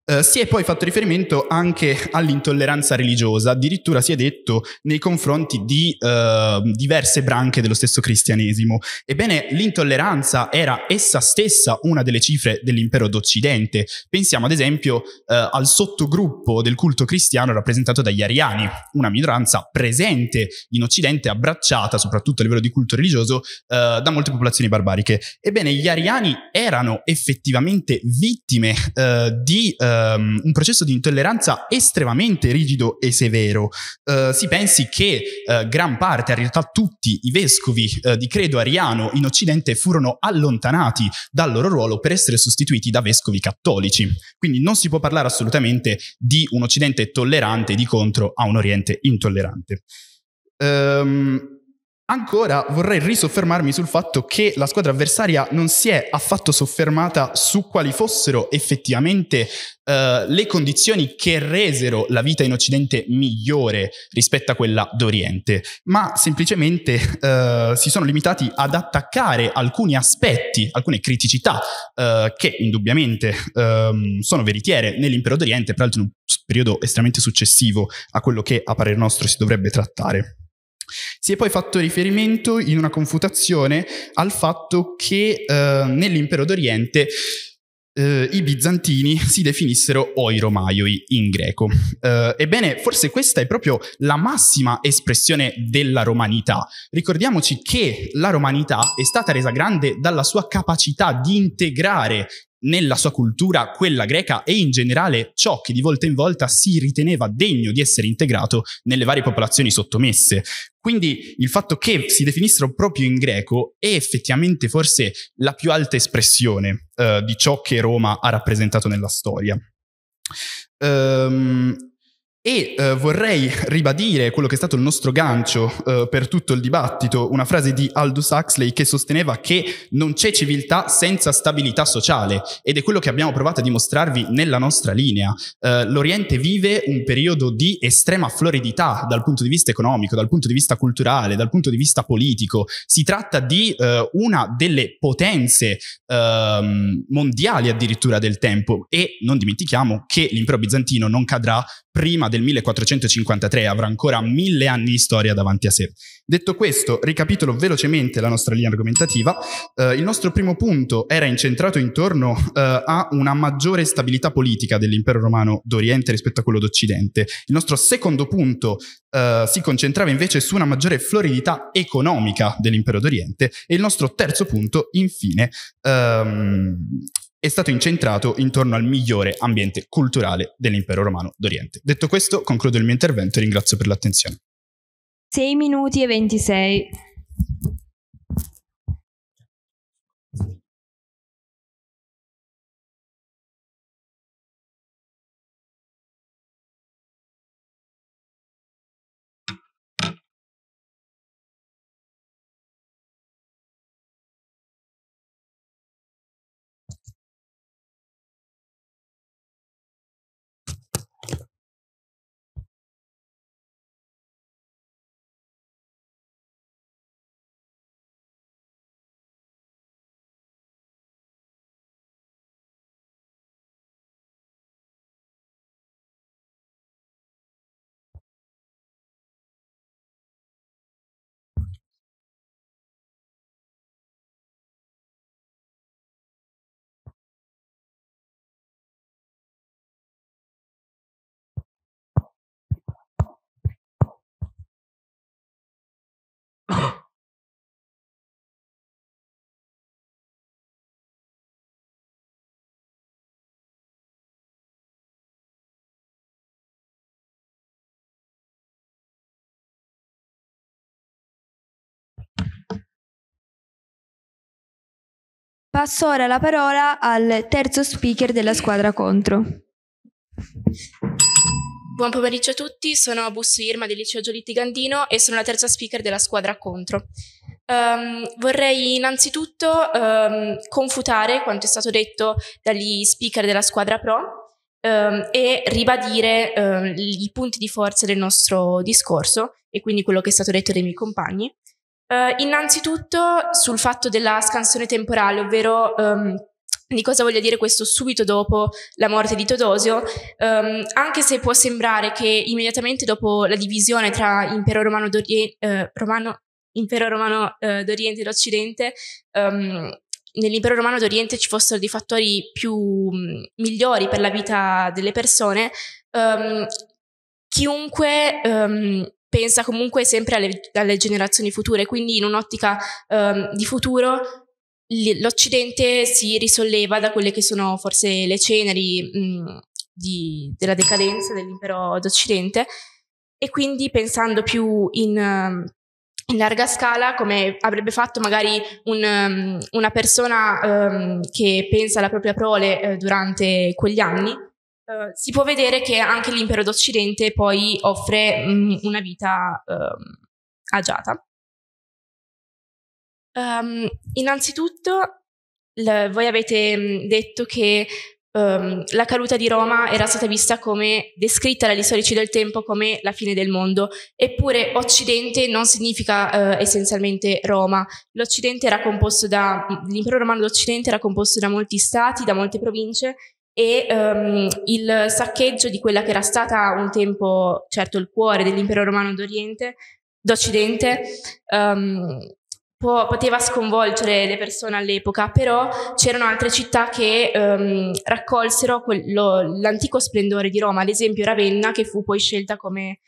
Uh, si è poi fatto riferimento anche all'intolleranza religiosa, addirittura si è detto nei confronti di uh, diverse branche dello stesso cristianesimo. Ebbene, l'intolleranza era essa stessa una delle cifre dell'impero d'Occidente. Pensiamo ad esempio uh, al sottogruppo del culto cristiano rappresentato dagli ariani, una minoranza presente in Occidente, abbracciata soprattutto a livello di culto religioso eh, da molte popolazioni barbariche. Ebbene, gli ariani erano effettivamente vittime di di um, un processo di intolleranza estremamente rigido e severo. Uh, si pensi che uh, gran parte, in realtà tutti i vescovi uh, di credo ariano in Occidente furono allontanati dal loro ruolo per essere sostituiti da vescovi cattolici. Quindi non si può parlare assolutamente di un Occidente tollerante di contro a un Oriente intollerante. Um, Ancora vorrei risoffermarmi sul fatto che la squadra avversaria non si è affatto soffermata su quali fossero effettivamente eh, le condizioni che resero la vita in Occidente migliore rispetto a quella d'Oriente, ma semplicemente eh, si sono limitati ad attaccare alcuni aspetti, alcune criticità eh, che indubbiamente ehm, sono veritiere nell'impero d'Oriente, peraltro in un periodo estremamente successivo a quello che a parer nostro si dovrebbe trattare. Si è poi fatto riferimento in una confutazione al fatto che eh, nell'impero d'Oriente eh, i bizantini si definissero oiromaioi in greco. Eh, ebbene, forse questa è proprio la massima espressione della romanità. Ricordiamoci che la romanità è stata resa grande dalla sua capacità di integrare nella sua cultura, quella greca e in generale ciò che di volta in volta si riteneva degno di essere integrato nelle varie popolazioni sottomesse. Quindi il fatto che si definissero proprio in greco è effettivamente forse la più alta espressione eh, di ciò che Roma ha rappresentato nella storia. Um, e eh, vorrei ribadire quello che è stato il nostro gancio eh, per tutto il dibattito, una frase di Aldous Huxley che sosteneva che non c'è civiltà senza stabilità sociale ed è quello che abbiamo provato a dimostrarvi nella nostra linea. Eh, L'Oriente vive un periodo di estrema floridità dal punto di vista economico, dal punto di vista culturale, dal punto di vista politico. Si tratta di eh, una delle potenze ehm, mondiali addirittura del tempo e non dimentichiamo che l'impero bizantino non cadrà prima del 1453, avrà ancora mille anni di storia davanti a sé. Detto questo, ricapitolo velocemente la nostra linea argomentativa. Eh, il nostro primo punto era incentrato intorno eh, a una maggiore stabilità politica dell'impero romano d'Oriente rispetto a quello d'Occidente. Il nostro secondo punto eh, si concentrava invece su una maggiore floridità economica dell'impero d'Oriente e il nostro terzo punto, infine, ehm, è stato incentrato intorno al migliore ambiente culturale dell'impero romano d'Oriente. Detto questo, concludo il mio intervento e ringrazio per l'attenzione. 6 minuti e 26. Passo ora la parola al terzo speaker della squadra contro. Buon pomeriggio a tutti, sono Busso Irma del liceo Giolitti Gandino e sono la terza speaker della squadra contro. Um, vorrei innanzitutto um, confutare quanto è stato detto dagli speaker della squadra pro um, e ribadire i punti di forza del nostro discorso e quindi quello che è stato detto dai miei compagni. Uh, innanzitutto sul fatto della scansione temporale, ovvero um, di cosa voglio dire questo subito dopo la morte di Todosio, um, anche se può sembrare che immediatamente dopo la divisione tra impero romano, d'Orien- eh, romano, impero romano eh, d'Oriente e Occidente, um, ehm, nell'impero romano d'Oriente ci fossero dei fattori più mm, migliori per la vita delle persone, chiunque pensa comunque sempre alle, alle generazioni future, quindi in un'ottica um, di futuro l'Occidente si risolleva da quelle che sono forse le ceneri mh, mm, di, della decadenza dell'impero d'Occidente e quindi pensando più in, ehm, in larga scala come avrebbe fatto magari un, mm, una persona um, che pensa alla propria prole eh, durante quegli anni eh, si può vedere che anche l'impero d'Occidente poi offre mh, mm, una vita eh, agiata. Um, innanzitutto, l- voi avete mm, detto che um, la caduta di Roma era stata vista come, descritta dagli storici del tempo, come la fine del mondo. Eppure Occidente non significa uh, essenzialmente Roma. L'Occidente era composto da, mm, l'impero romano d'Occidente era composto da molti stati, da molte province e um, il saccheggio di quella che era stata un tempo, certo, il cuore dell'impero romano d'Oriente, d'Occidente, um, po- poteva sconvolgere le persone all'epoca, però c'erano altre città che um, raccolsero quello, l'antico splendore di Roma, ad esempio Ravenna, che fu poi scelta come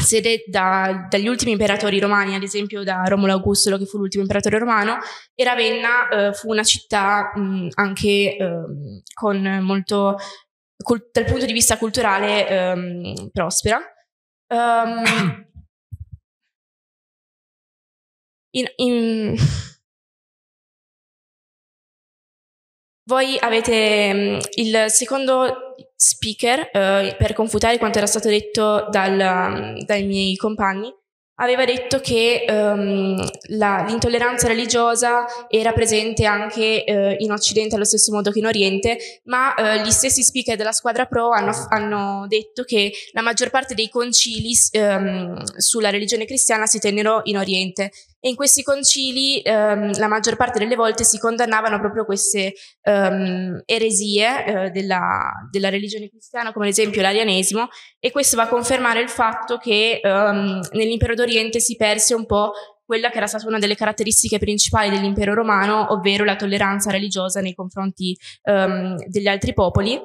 sede da, dagli ultimi imperatori romani, ad esempio da Romolo Augusto, che fu l'ultimo imperatore romano, e Ravenna eh, fu una città mh, anche eh, con molto, col- dal punto di vista culturale, ehm, prospera. Um, in, in... Voi avete mh, il secondo speaker, eh, per confutare quanto era stato detto dal, dai miei compagni, aveva detto che ehm, la, l'intolleranza religiosa era presente anche eh, in Occidente allo stesso modo che in Oriente, ma eh, gli stessi speaker della squadra pro hanno, hanno, detto che la maggior parte dei concili ehm, sulla religione cristiana si tennero in Oriente e in questi concili ehm, la maggior parte delle volte si condannavano proprio queste ehm, eresie eh, della, della, religione cristiana, come ad esempio l'arianesimo, e questo va a confermare il fatto che ehm, nell'impero d'Oriente si perse un po' quella che era stata una delle caratteristiche principali dell'impero romano, ovvero la tolleranza religiosa nei confronti ehm, degli altri popoli.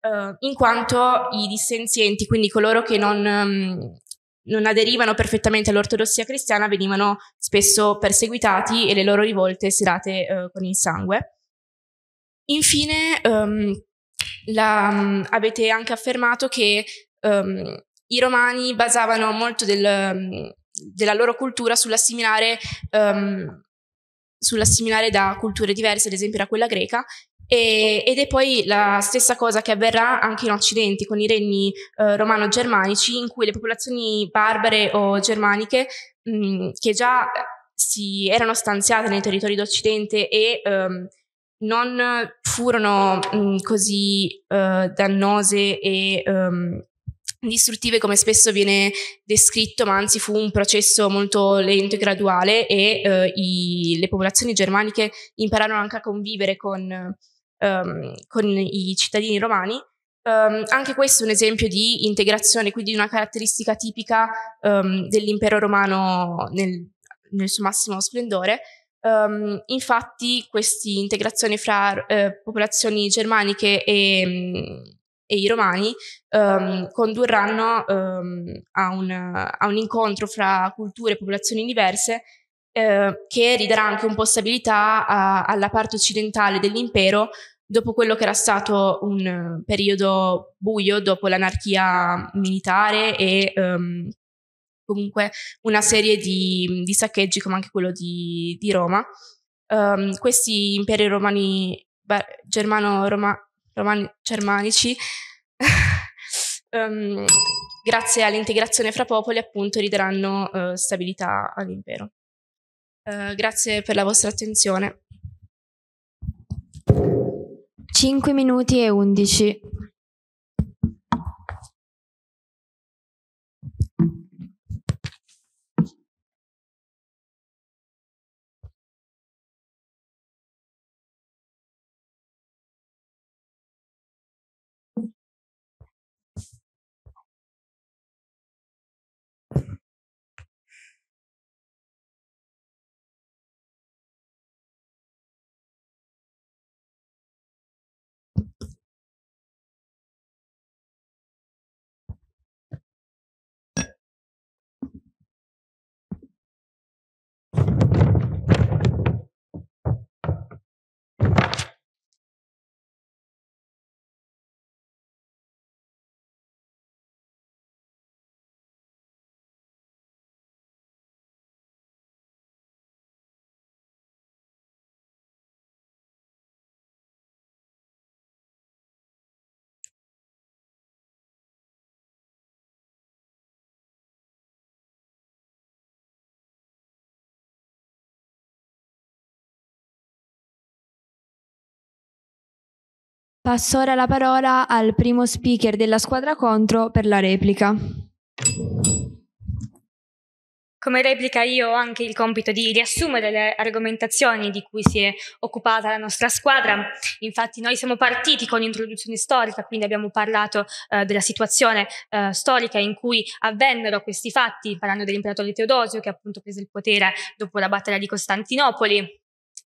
Uh, in quanto i dissenzienti, quindi coloro che non, ehm, non aderivano perfettamente all'ortodossia cristiana venivano spesso perseguitati e le loro rivolte serate eh, con il sangue. Infine, um, la, um, avete anche affermato che um, i romani basavano molto del, mm, della loro cultura sull'assimilare, ehm, sull'assimilare da culture diverse, ad esempio da quella greca, e, ed è poi la stessa cosa che avverrà anche in Occidente con i regni eh, romano-germanici in cui le popolazioni barbare o germaniche mh, mm, che già si erano stanziate nei territori d'Occidente e ehm, non furono mh, mm, così eh, dannose e ehm, distruttive come spesso viene descritto, ma anzi fu un processo molto lento e graduale e eh, i, le popolazioni germaniche impararono anche a convivere con um, con i cittadini romani. Um, anche questo è un esempio di integrazione, quindi una caratteristica tipica um, dell'impero romano nel, nel, suo massimo splendore. infatti, queste integrazioni fra eh, popolazioni germaniche e, e i romani condurranno a un, a, un, incontro fra culture e popolazioni diverse eh, che ridarà anche un po' stabilità a, alla parte occidentale dell'impero dopo quello che era stato un eh, periodo buio, dopo l'anarchia militare e ehm, comunque una serie di, di, saccheggi come anche quello di, di Roma. Um, questi imperi romani, germano-romanici, Roma, um, grazie all'integrazione fra popoli, appunto, ridaranno uh, stabilità all'impero. Eh, grazie per la vostra attenzione. 5 minuti e 11. Passo ora la parola al primo speaker della squadra contro per la replica. Come replica io ho anche il compito di riassumere le argomentazioni di cui si è occupata la nostra squadra. Infatti noi siamo partiti con l'introduzione storica, quindi abbiamo parlato eh, della situazione eh, storica in cui avvennero questi fatti, parlando dell'imperatore Teodosio che appunto prese il potere dopo la battaglia di Costantinopoli,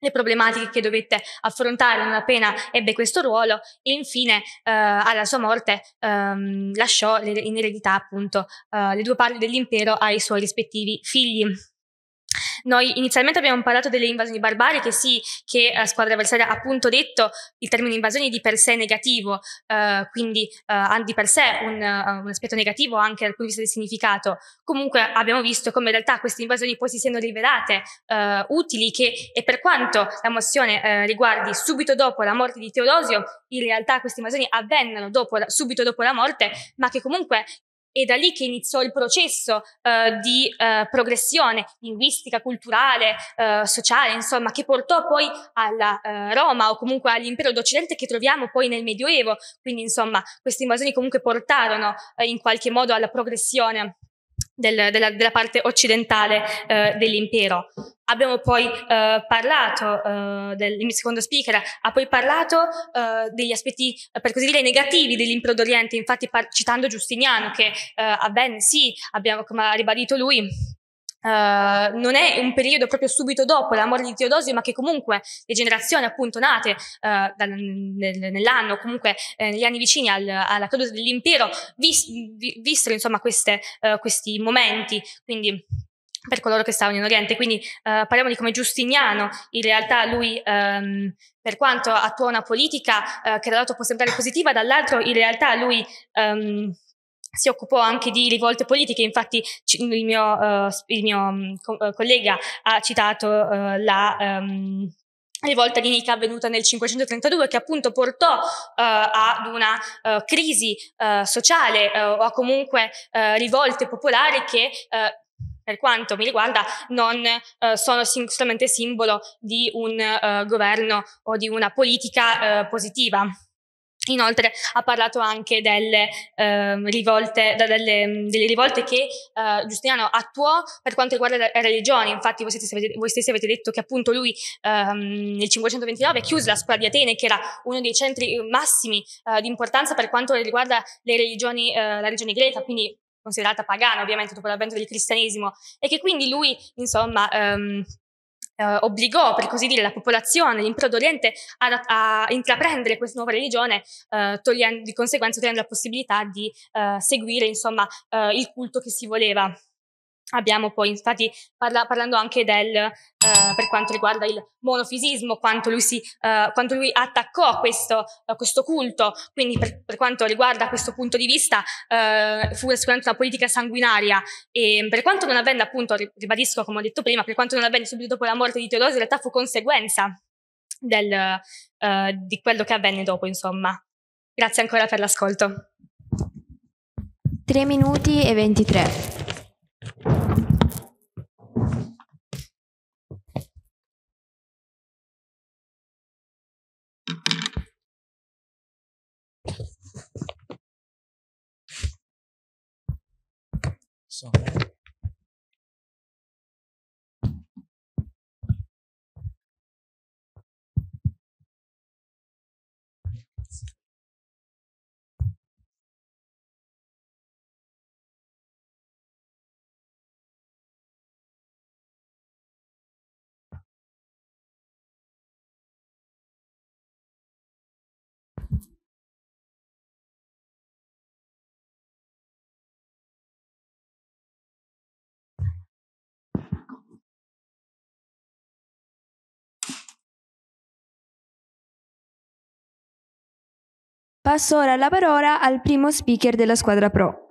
le problematiche che dovette affrontare non appena ebbe questo ruolo e infine eh, alla sua morte ehm, lasciò in eredità appunto eh, le due parti dell'impero ai suoi rispettivi figli. Noi inizialmente abbiamo parlato delle invasioni barbariche, sì, che la eh, squadra avversaria ha appunto detto il termine invasioni di per sé negativo, eh, quindi eh, di per sé un, eh, un aspetto negativo anche dal punto di vista del significato. Comunque abbiamo visto come in realtà queste invasioni poi si siano rivelate eh, utili che, e per quanto la mozione eh, riguardi subito dopo la morte di Teodosio, in realtà queste invasioni avvennero dopo, subito dopo la morte, ma che comunque è da lì che iniziò il processo eh, di eh, progressione linguistica, culturale, eh, sociale, insomma, che portò poi alla eh, Roma o comunque all'impero d'Occidente che troviamo poi nel Medioevo. Quindi, insomma, queste invasioni comunque portarono eh, in qualche modo alla progressione del, della, della, parte occidentale eh, dell'impero. Abbiamo poi eh, parlato, eh, del, il mio secondo speaker ha poi parlato eh, degli aspetti, eh, per così dire, negativi dell'impero d'Oriente, infatti par- citando Giustiniano che eh, avvenne, sì, abbiamo, come ha ribadito lui, Ehm, non è un periodo proprio subito dopo la morte di Teodosio, ma che comunque le generazioni appunto nate uh, dal, nel, nell'anno, comunque eh, negli anni vicini al, alla caduta dell'impero, vis, vi, vissero insomma queste, uh, questi momenti. Quindi per coloro che stavano in Oriente, quindi eh, parliamo di come Giustiniano, in realtà lui um, per quanto attua una politica eh, che da un lato può sembrare positiva, dall'altro in realtà lui um, si occupò anche di rivolte politiche, infatti il mio, uh, il mio mm, co- eh, collega ha citato uh, la... Um, rivolta di Nica avvenuta nel 532 che appunto portò uh, ad una uh, crisi uh, sociale o a comunque rivolte popolari che per quanto mi riguarda, non eh, sono sim- solamente simbolo di un eh, governo o di una politica eh, positiva. Inoltre ha parlato anche delle, eh, rivolte, delle, mm, delle rivolte, che eh, Giustiniano attuò per quanto riguarda le religioni, infatti voi stessi avete, voi stessi avete detto che appunto lui ehm, nel 529 chiuse la scuola di Atene che era uno dei centri eh, massimi eh, di importanza per quanto riguarda religioni, eh, la religione greca, quindi considerata pagana ovviamente dopo l'avvento del cristianesimo e che quindi lui insomma... Ehm, eh, obbligò, per così dire, la popolazione, l'impero d'Oriente a, a, intraprendere questa nuova religione, eh, togliendo, di conseguenza togliendo la possibilità di eh, seguire insomma, eh, il culto che si voleva. Abbiamo poi infatti parla, parlando anche del, eh, per quanto riguarda il monofisismo, quanto lui, si, eh, quanto lui attaccò questo, eh, questo culto, quindi per, per, quanto riguarda questo punto di vista eh, fu sicuramente una politica sanguinaria e per quanto non avvenne appunto, ribadisco come ho detto prima, per quanto non avvenne subito dopo la morte di Teodosio in realtà fu conseguenza del, eh, di quello che avvenne dopo insomma. Grazie ancora per l'ascolto. 3 minuti e 23. So. Passo ora la parola al primo speaker della squadra pro.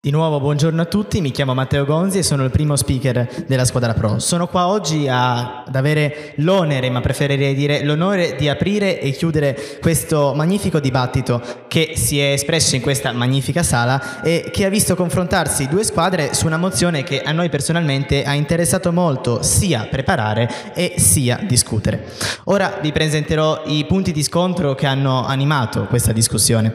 Di nuovo buongiorno a tutti, mi chiamo Matteo Gonzi e sono il primo speaker della squadra Pro. Sono qua oggi a, ad avere l'onere, ma preferirei dire l'onore di aprire e chiudere questo magnifico dibattito che si è espresso in questa magnifica sala e che ha visto confrontarsi due squadre su una mozione che a noi personalmente ha interessato molto sia preparare e sia discutere. Ora vi presenterò i punti di scontro che hanno animato questa discussione.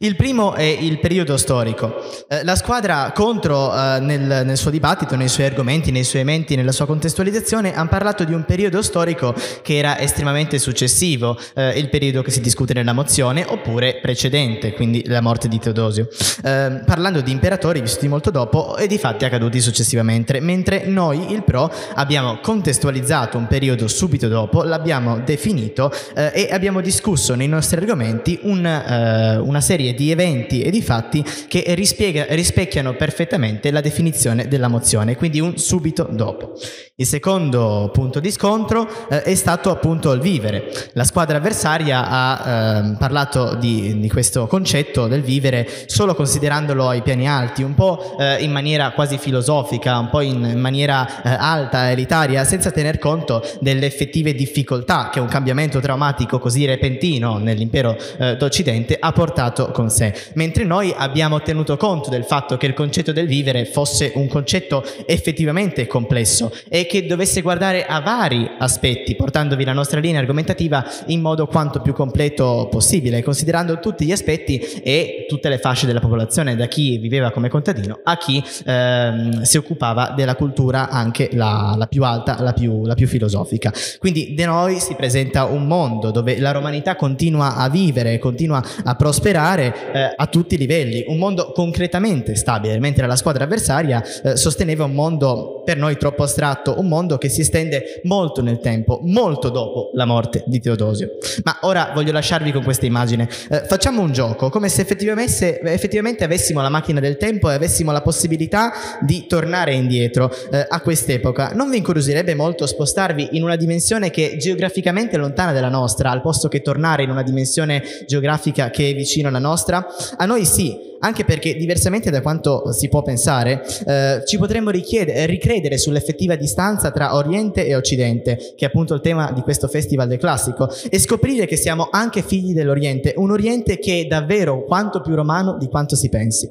Il primo è il periodo storico. Eh, la squadra squadra contro eh, nel, nel, suo dibattito, nei suoi argomenti, nei suoi menti, nella sua contestualizzazione, hanno parlato di un periodo storico che era estremamente successivo, eh, il periodo che si discute nella mozione, oppure precedente, quindi la morte di Teodosio, eh, parlando di imperatori vissuti molto dopo e di fatti accaduti successivamente, mentre noi, il PRO, abbiamo contestualizzato un periodo subito dopo, l'abbiamo definito eh, e abbiamo discusso nei nostri argomenti un, eh, una serie di eventi e di fatti che rispiega, rispiega rispecchiano perfettamente la definizione della mozione, quindi un subito dopo. Il secondo punto di scontro eh, è stato appunto il vivere. La squadra avversaria ha eh, parlato di, di, questo concetto del vivere solo considerandolo ai piani alti, un po' eh, in maniera quasi filosofica, un po' in, in maniera eh, alta, elitaria, senza tener conto delle effettive difficoltà che un cambiamento traumatico così repentino nell'impero eh, d'Occidente ha portato con sé. Mentre noi abbiamo tenuto conto del fatto fatto che il concetto del vivere fosse un concetto effettivamente complesso e che dovesse guardare a vari aspetti, portandovi la nostra linea argomentativa in modo quanto più completo possibile, considerando tutti gli aspetti e tutte le fasce della popolazione, da chi viveva come contadino a chi ehm, si occupava della cultura anche la, la più alta, la più, la più filosofica. Quindi da noi si presenta un mondo dove la romanità continua a vivere, continua a prosperare eh, a tutti i livelli, un mondo concretamente stabile, mentre la squadra avversaria eh, sosteneva un mondo per noi troppo astratto, un mondo che si estende molto nel tempo, molto dopo la morte di Teodosio. Ma ora voglio lasciarvi con questa immagine. Eh, facciamo un gioco, come se effettivamente, effettivamente, avessimo la macchina del tempo e avessimo la possibilità di tornare indietro eh, a quest'epoca. Non vi incuriosirebbe molto spostarvi in una dimensione che è geograficamente lontana dalla nostra, al posto che tornare in una dimensione geografica che è vicino alla nostra? A noi sì, anche perché diversamente da quanto si può pensare, eh, ci potremmo ricredere sull'effettiva distanza tra Oriente e Occidente, che è appunto il tema di questo Festival del Classico, e scoprire che siamo anche figli dell'Oriente, un Oriente che è davvero quanto più romano di quanto si pensi.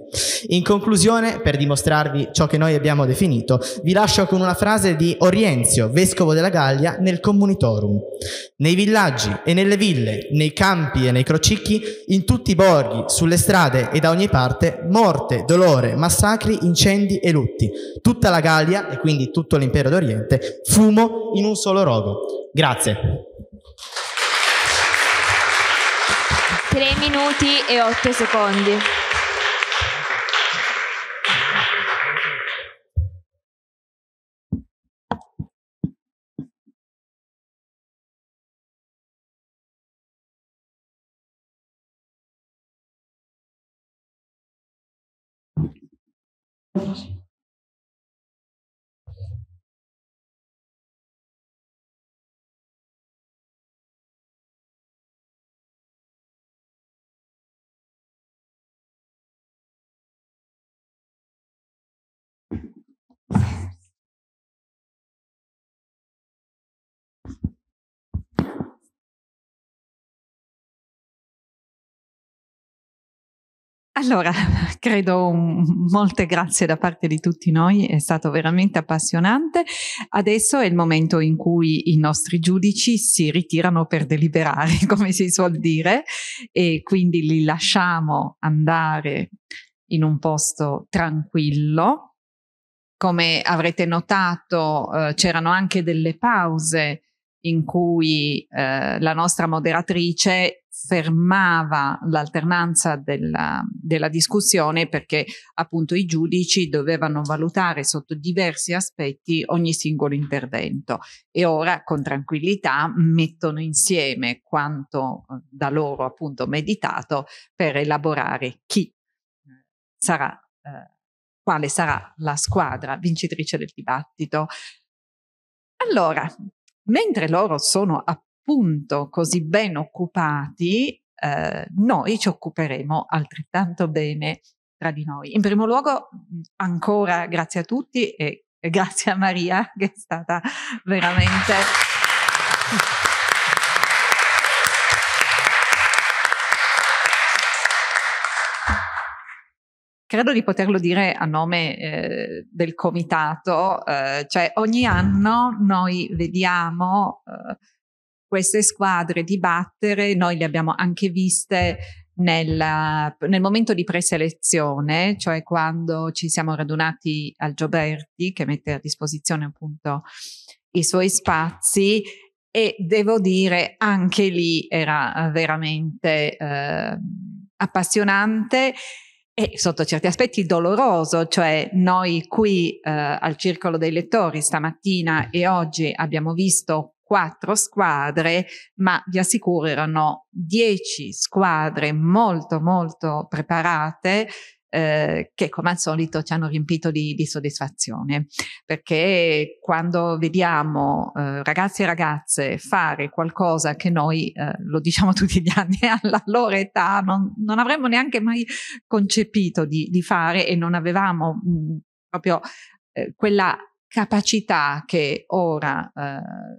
In conclusione, per dimostrarvi ciò che noi abbiamo definito, vi lascio con una frase di Orienzio, vescovo della Gallia, nel Communitorum. Nei villaggi e nelle ville, nei campi e nei crocicchi, in tutti i borghi, sulle strade e da ogni parte, parte morte, dolore, massacri, incendi e lutti. Tutta la Gallia, e quindi tutto l'impero d'Oriente, fumo in un solo rogo. Grazie. Tre minuti e otto secondi. Gracias. Allora, credo molte grazie da parte di tutti noi, è stato veramente appassionante. Adesso è il momento in cui i nostri giudici si ritirano per deliberare, come si suol dire, e quindi li lasciamo andare in un posto tranquillo. Come avrete notato, eh, c'erano anche delle pause in cui eh, la nostra moderatrice fermava l'alternanza della, della, discussione perché appunto i giudici dovevano valutare sotto diversi aspetti ogni singolo intervento e ora con tranquillità mettono insieme quanto eh, da loro appunto meditato per elaborare chi eh, sarà, eh, quale sarà la squadra vincitrice del dibattito. Allora, mentre loro sono appunto così ben occupati, eh, noi ci occuperemo altrettanto bene tra di noi. In primo luogo, mm, ancora grazie a tutti e grazie a Maria che è stata veramente... Credo di poterlo dire a nome eh, del comitato, eh, cioè ogni anno noi vediamo eh, queste squadre dibattere, noi le abbiamo anche viste nel, nel momento di preselezione, cioè quando ci siamo radunati al Gioberti che mette a disposizione appunto i suoi spazi e devo dire anche lì era eh, veramente eh, appassionante e sotto certi aspetti doloroso, cioè noi qui eh, al Circolo dei Lettori stamattina e oggi abbiamo visto quattro squadre, ma vi assicuro erano dieci squadre molto molto preparate eh, che come al solito ci hanno riempito di, di soddisfazione, perché quando vediamo eh, ragazzi e ragazze fare qualcosa che noi, eh, lo diciamo tutti gli anni, eh, alla loro età non, non avremmo neanche mai concepito di, di fare e non avevamo mh, mm, proprio eh, quella capacità che ora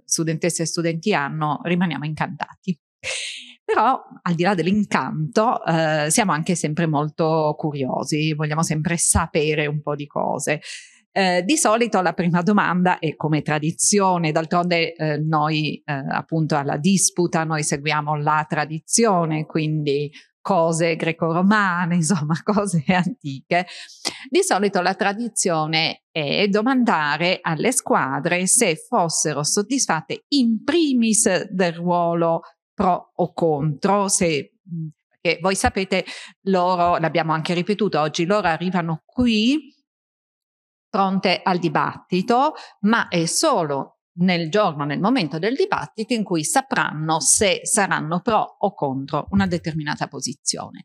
studentesse e studenti hanno, rimaniamo incantati. Però al di là dell'incanto eh, siamo anche sempre molto curiosi, vogliamo sempre sapere un po' di cose. Eh, di solito la prima domanda è come tradizione, d'altronde eh, noi eh, appunto alla disputa noi seguiamo la tradizione, quindi cose greco-romane, insomma cose antiche. Di solito la tradizione è domandare alle squadre se fossero soddisfatte in primis del ruolo pro o contro, se mhmm, perché voi sapete, loro, l'abbiamo anche ripetuto oggi, loro arrivano qui pronte al dibattito, ma è solo nel giorno, nel momento del dibattito in cui sapranno se saranno pro o contro una determinata posizione.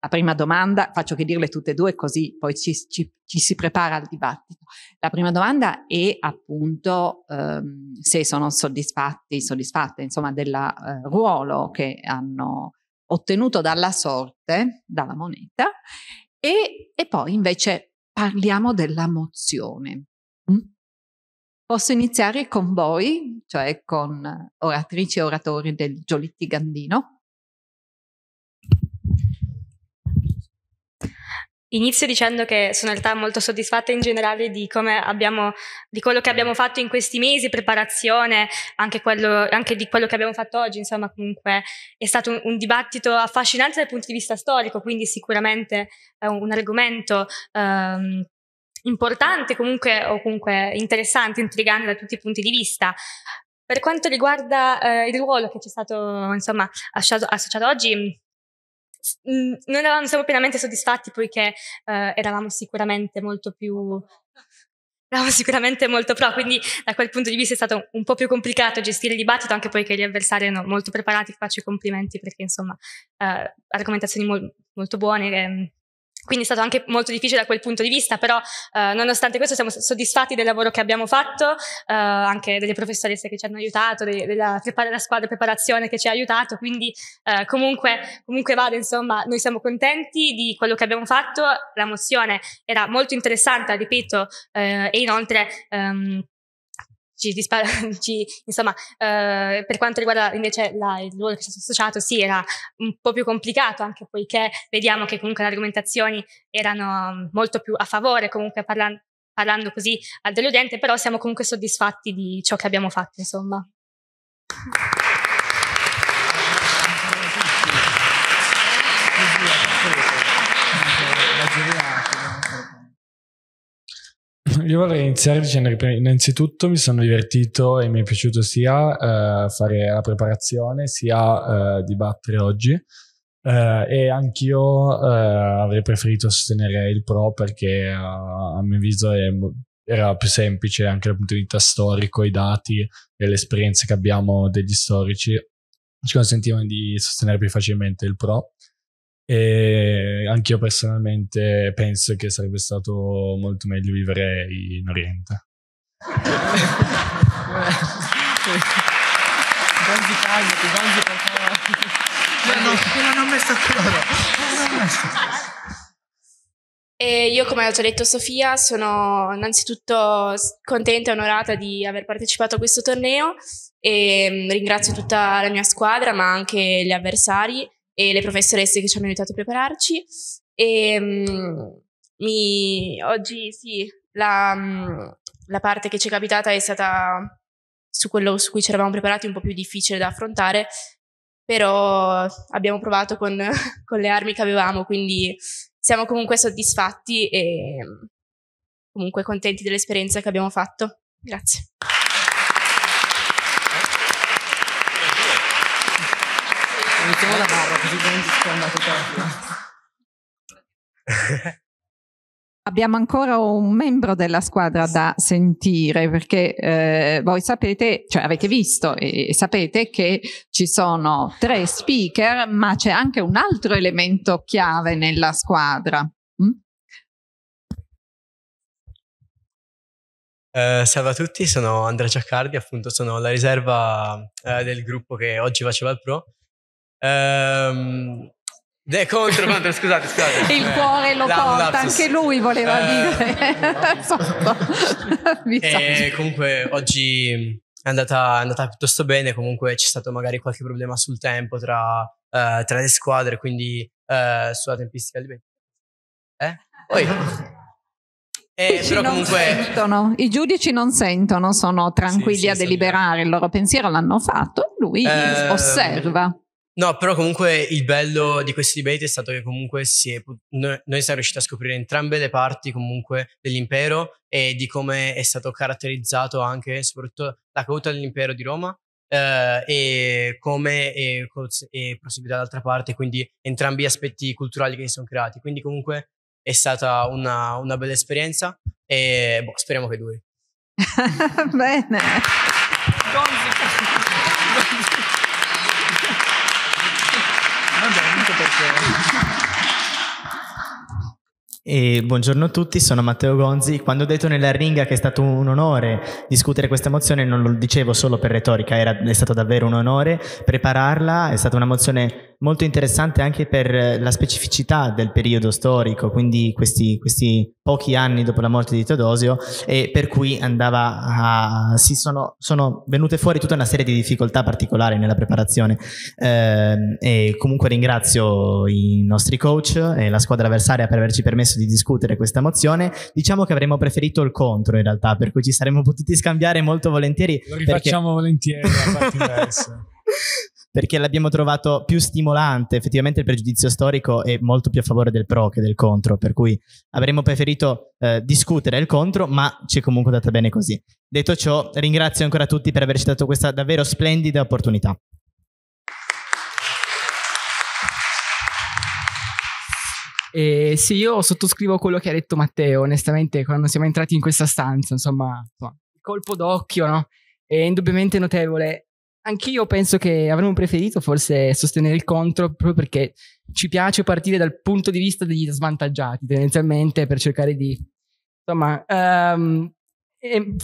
La prima domanda, faccio che dirle tutte e due così poi ci, ci, ci si prepara al dibattito. La prima domanda è appunto ehm, se sono soddisfatti, soddisfatte insomma del eh, ruolo che hanno ottenuto dalla sorte, dalla moneta e, e poi invece parliamo della mozione. Mm? Posso iniziare con voi, cioè con eh, oratrici e oratori del Giolitti Gandino? Inizio dicendo che sono in realtà molto soddisfatta in generale di, abbiamo, di quello che abbiamo fatto in questi mesi, preparazione, anche, quello, anche, di quello che abbiamo fatto oggi, insomma comunque è stato un, un dibattito affascinante dal punto di vista storico, quindi sicuramente è eh, un, un argomento um, importante comunque, o comunque interessante, intrigante da tutti i punti di vista. Per quanto riguarda eh, il ruolo che ci è stato insomma, associato, associato oggi, non eravamo, siamo pienamente soddisfatti poiché eh, eravamo sicuramente molto più eravamo sicuramente molto pro, quindi da quel punto di vista è stato un po' più complicato gestire il dibattito, anche poiché gli avversari erano molto preparati, faccio i complimenti perché insomma eh, argomentazioni mol- molto buone, ehm, quindi è stato anche molto difficile da quel punto di vista, però eh, nonostante questo siamo soddisfatti del lavoro che abbiamo fatto, eh, anche delle professoresse che ci hanno aiutato, de- della, prepar- squadra preparazione che ci ha aiutato, quindi eh, comunque, comunque vado, insomma, noi siamo contenti di quello che abbiamo fatto, la mozione era molto interessante, ripeto, eh, e inoltre... Ehm, ci, dispara, ci insomma, eh, per quanto riguarda invece la, il ruolo che è stato associato, sì, era un po' più complicato, anche poiché vediamo che comunque le argomentazioni erano mm, molto più a favore, comunque parlando, parlando così dell'udiente, però siamo comunque soddisfatti di ciò che abbiamo fatto, insomma. io vorrei iniziare dicendo che innanzitutto mi sono divertito e mi è piaciuto sia eh, fare la preparazione sia eh, dibattere oggi. Uh, e anch'io uh, avrei preferito sostenere il Pro perché uh, a mio avviso è, era più semplice anche dal punto di vista storico, i dati e le esperienze che abbiamo degli storici ci consentivano di sostenere più facilmente il Pro e anch'io personalmente penso che sarebbe stato molto meglio vivere in Oriente. Gonzi calmati, Gonzi non ho messo ancora. E io, come ha già detto Sofia, sono innanzitutto contenta e onorata di aver partecipato a questo torneo e mm, ringrazio tutta la mia squadra, ma anche gli avversari e le professoresse che ci hanno aiutato a prepararci. E, ehm, mh, mi, oggi sì, la, mh, mm, la parte che ci è capitata è stata su quello su cui ci eravamo preparati un po' più difficile da affrontare, però abbiamo provato con, con, le armi che avevamo, quindi siamo comunque soddisfatti e mm, comunque contenti dell'esperienza che abbiamo fatto. Grazie. Iniziamo da è andato proprio. Abbiamo ancora un membro della squadra da sentire perché eh, voi sapete, cioè avete visto e sapete che ci sono tre speaker, ma c'è anche un altro elemento chiave nella squadra. Mm? Eh, salve a tutti, sono Andrea Giaccardi, appunto sono la riserva eh, del gruppo che oggi faceva il Pro Ehm, De, contro, contro, scusate, scusate. Il eh, cuore lo eh, porta, anche lui voleva eh, dire. Eh, esatto. e comunque oggi è andata, è andata, piuttosto bene, comunque c'è stato magari qualche problema sul tempo tra, uh, tra le squadre, quindi uh, sulla tempistica di bene. Eh? Poi... Eh, però comunque... sentono, I giudici non sentono, sono tranquilli sì, sì, a deliberare, il loro pensiero l'hanno fatto, lui eh, osserva. No, però comunque il bello di questi debate è stato che comunque è, noi, siamo riusciti a scoprire entrambe le parti dell'impero e di come è stato caratterizzato anche soprattutto la caduta dell'impero di Roma eh, e come è, è proseguita dall'altra parte, quindi entrambi gli aspetti culturali che si sono creati. Quindi comunque è stata una, una bella esperienza e boh, speriamo che duri. Bene. E buongiorno a tutti, sono Matteo Gonzi. Quando ho detto nella ringa che è stato un onore discutere questa mozione, non lo dicevo solo per retorica, era, è stato davvero un onore prepararla, è stata una mozione molto interessante anche per eh, la specificità del periodo storico, quindi questi, questi pochi anni dopo la morte di Teodosio, e per cui andava a, si sono, sono, venute fuori tutta una serie di difficoltà particolari nella preparazione. Eh, comunque ringrazio i nostri coach e la squadra avversaria per averci permesso di discutere questa mozione. Diciamo che avremmo preferito il contro in realtà, per cui ci saremmo potuti scambiare molto volentieri. Lo rifacciamo perché... volentieri la parte diversa perché l'abbiamo trovato più stimolante. Effettivamente il pregiudizio storico è molto più a favore del pro che del contro, per cui avremmo preferito eh, discutere il contro, ma ci è comunque andata bene così. Detto ciò, ringrazio ancora tutti per averci dato questa davvero splendida opportunità. E sì, io sottoscrivo quello che ha detto Matteo, onestamente, quando siamo entrati in questa stanza, insomma, insomma colpo d'occhio, no? È indubbiamente notevole Anch'io penso che avremmo preferito forse sostenere il contro proprio perché ci piace partire dal punto di vista degli svantaggiati tendenzialmente per cercare di insomma um, ehm,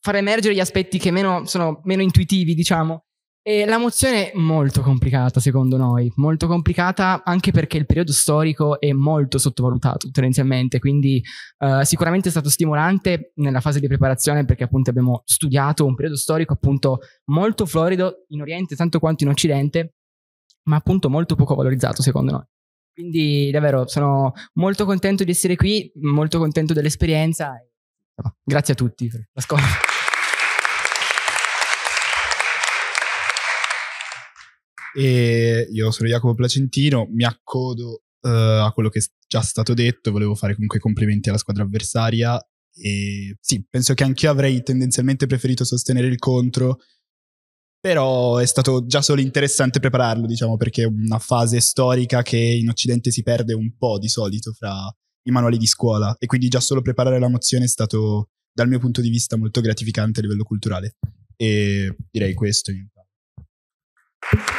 far emergere gli aspetti che meno, sono meno intuitivi diciamo e la mozione è molto complicata secondo noi, molto complicata anche perché il periodo storico è molto sottovalutato tendenzialmente, quindi eh, sicuramente è stato stimolante nella fase di preparazione perché appunto abbiamo studiato un periodo storico appunto molto florido in Oriente tanto quanto in Occidente, ma appunto molto poco valorizzato secondo noi. Quindi davvero sono molto contento di essere qui, molto contento dell'esperienza. grazie a tutti per l'ascolto. E io sono Jacopo Placentino, mi accodo uh, a quello che è già stato detto, volevo fare comunque complimenti alla squadra avversaria e sì, penso che anch'io avrei tendenzialmente preferito sostenere il contro, però è stato già solo interessante prepararlo, diciamo, perché è una fase storica che in Occidente si perde un po' di solito fra i manuali di scuola e quindi già solo preparare la mozione è stato dal mio punto di vista molto gratificante a livello culturale e direi questo in realtà.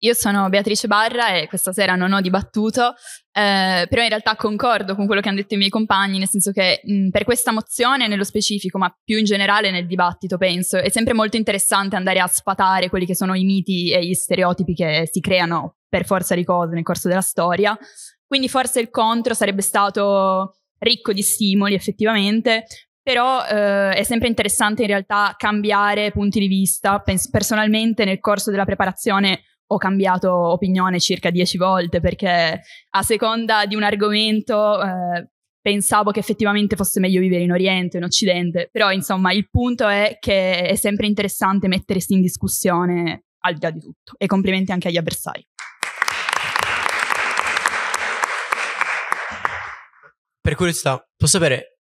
Io sono Beatrice Barra e questa sera non ho dibattuto, eh, però in realtà concordo con quello che hanno detto i miei compagni, nel senso che mh, mm, per questa mozione nello specifico, ma più in generale nel dibattito, penso, è sempre molto interessante andare a sfatare quelli che sono i miti e gli stereotipi che si creano per forza di cose nel corso della storia. Quindi forse il contro sarebbe stato ricco di stimoli effettivamente, però eh, è sempre interessante in realtà cambiare punti di vista. Pens- personalmente nel corso della preparazione ho cambiato opinione circa dieci volte perché a seconda di un argomento eh, pensavo che effettivamente fosse meglio vivere in Oriente o in Occidente, però insomma il punto è che è sempre interessante mettersi in discussione al di là di tutto e complimenti anche agli avversari. Per curiosità, posso sapere,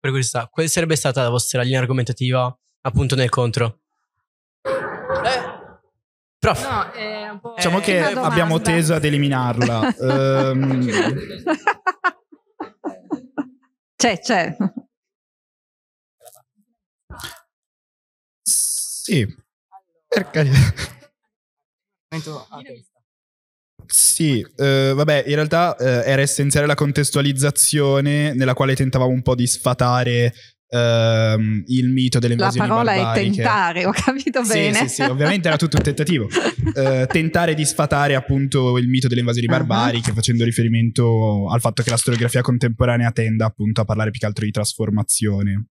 per curiosità, quale sarebbe stata la vostra linea argomentativa appunto nel contro? Eh. Prof. No, è un po'... Diciamo che abbiamo teso ad eliminarla. um... C'è, c'è. Sì. Per carità. Sì, eh, vabbè, in realtà eh, era essenziale la contestualizzazione nella quale tentavamo un po' di sfatare Uh, il mito delle invasioni barbariche. La parola barbariche. è tentare, ho capito sì, bene. Sì, sì, ovviamente era tutto un tentativo. Uh, tentare di sfatare appunto il mito delle invasioni uh-huh. facendo riferimento al fatto che la storiografia contemporanea tenda appunto a parlare più che altro di trasformazione.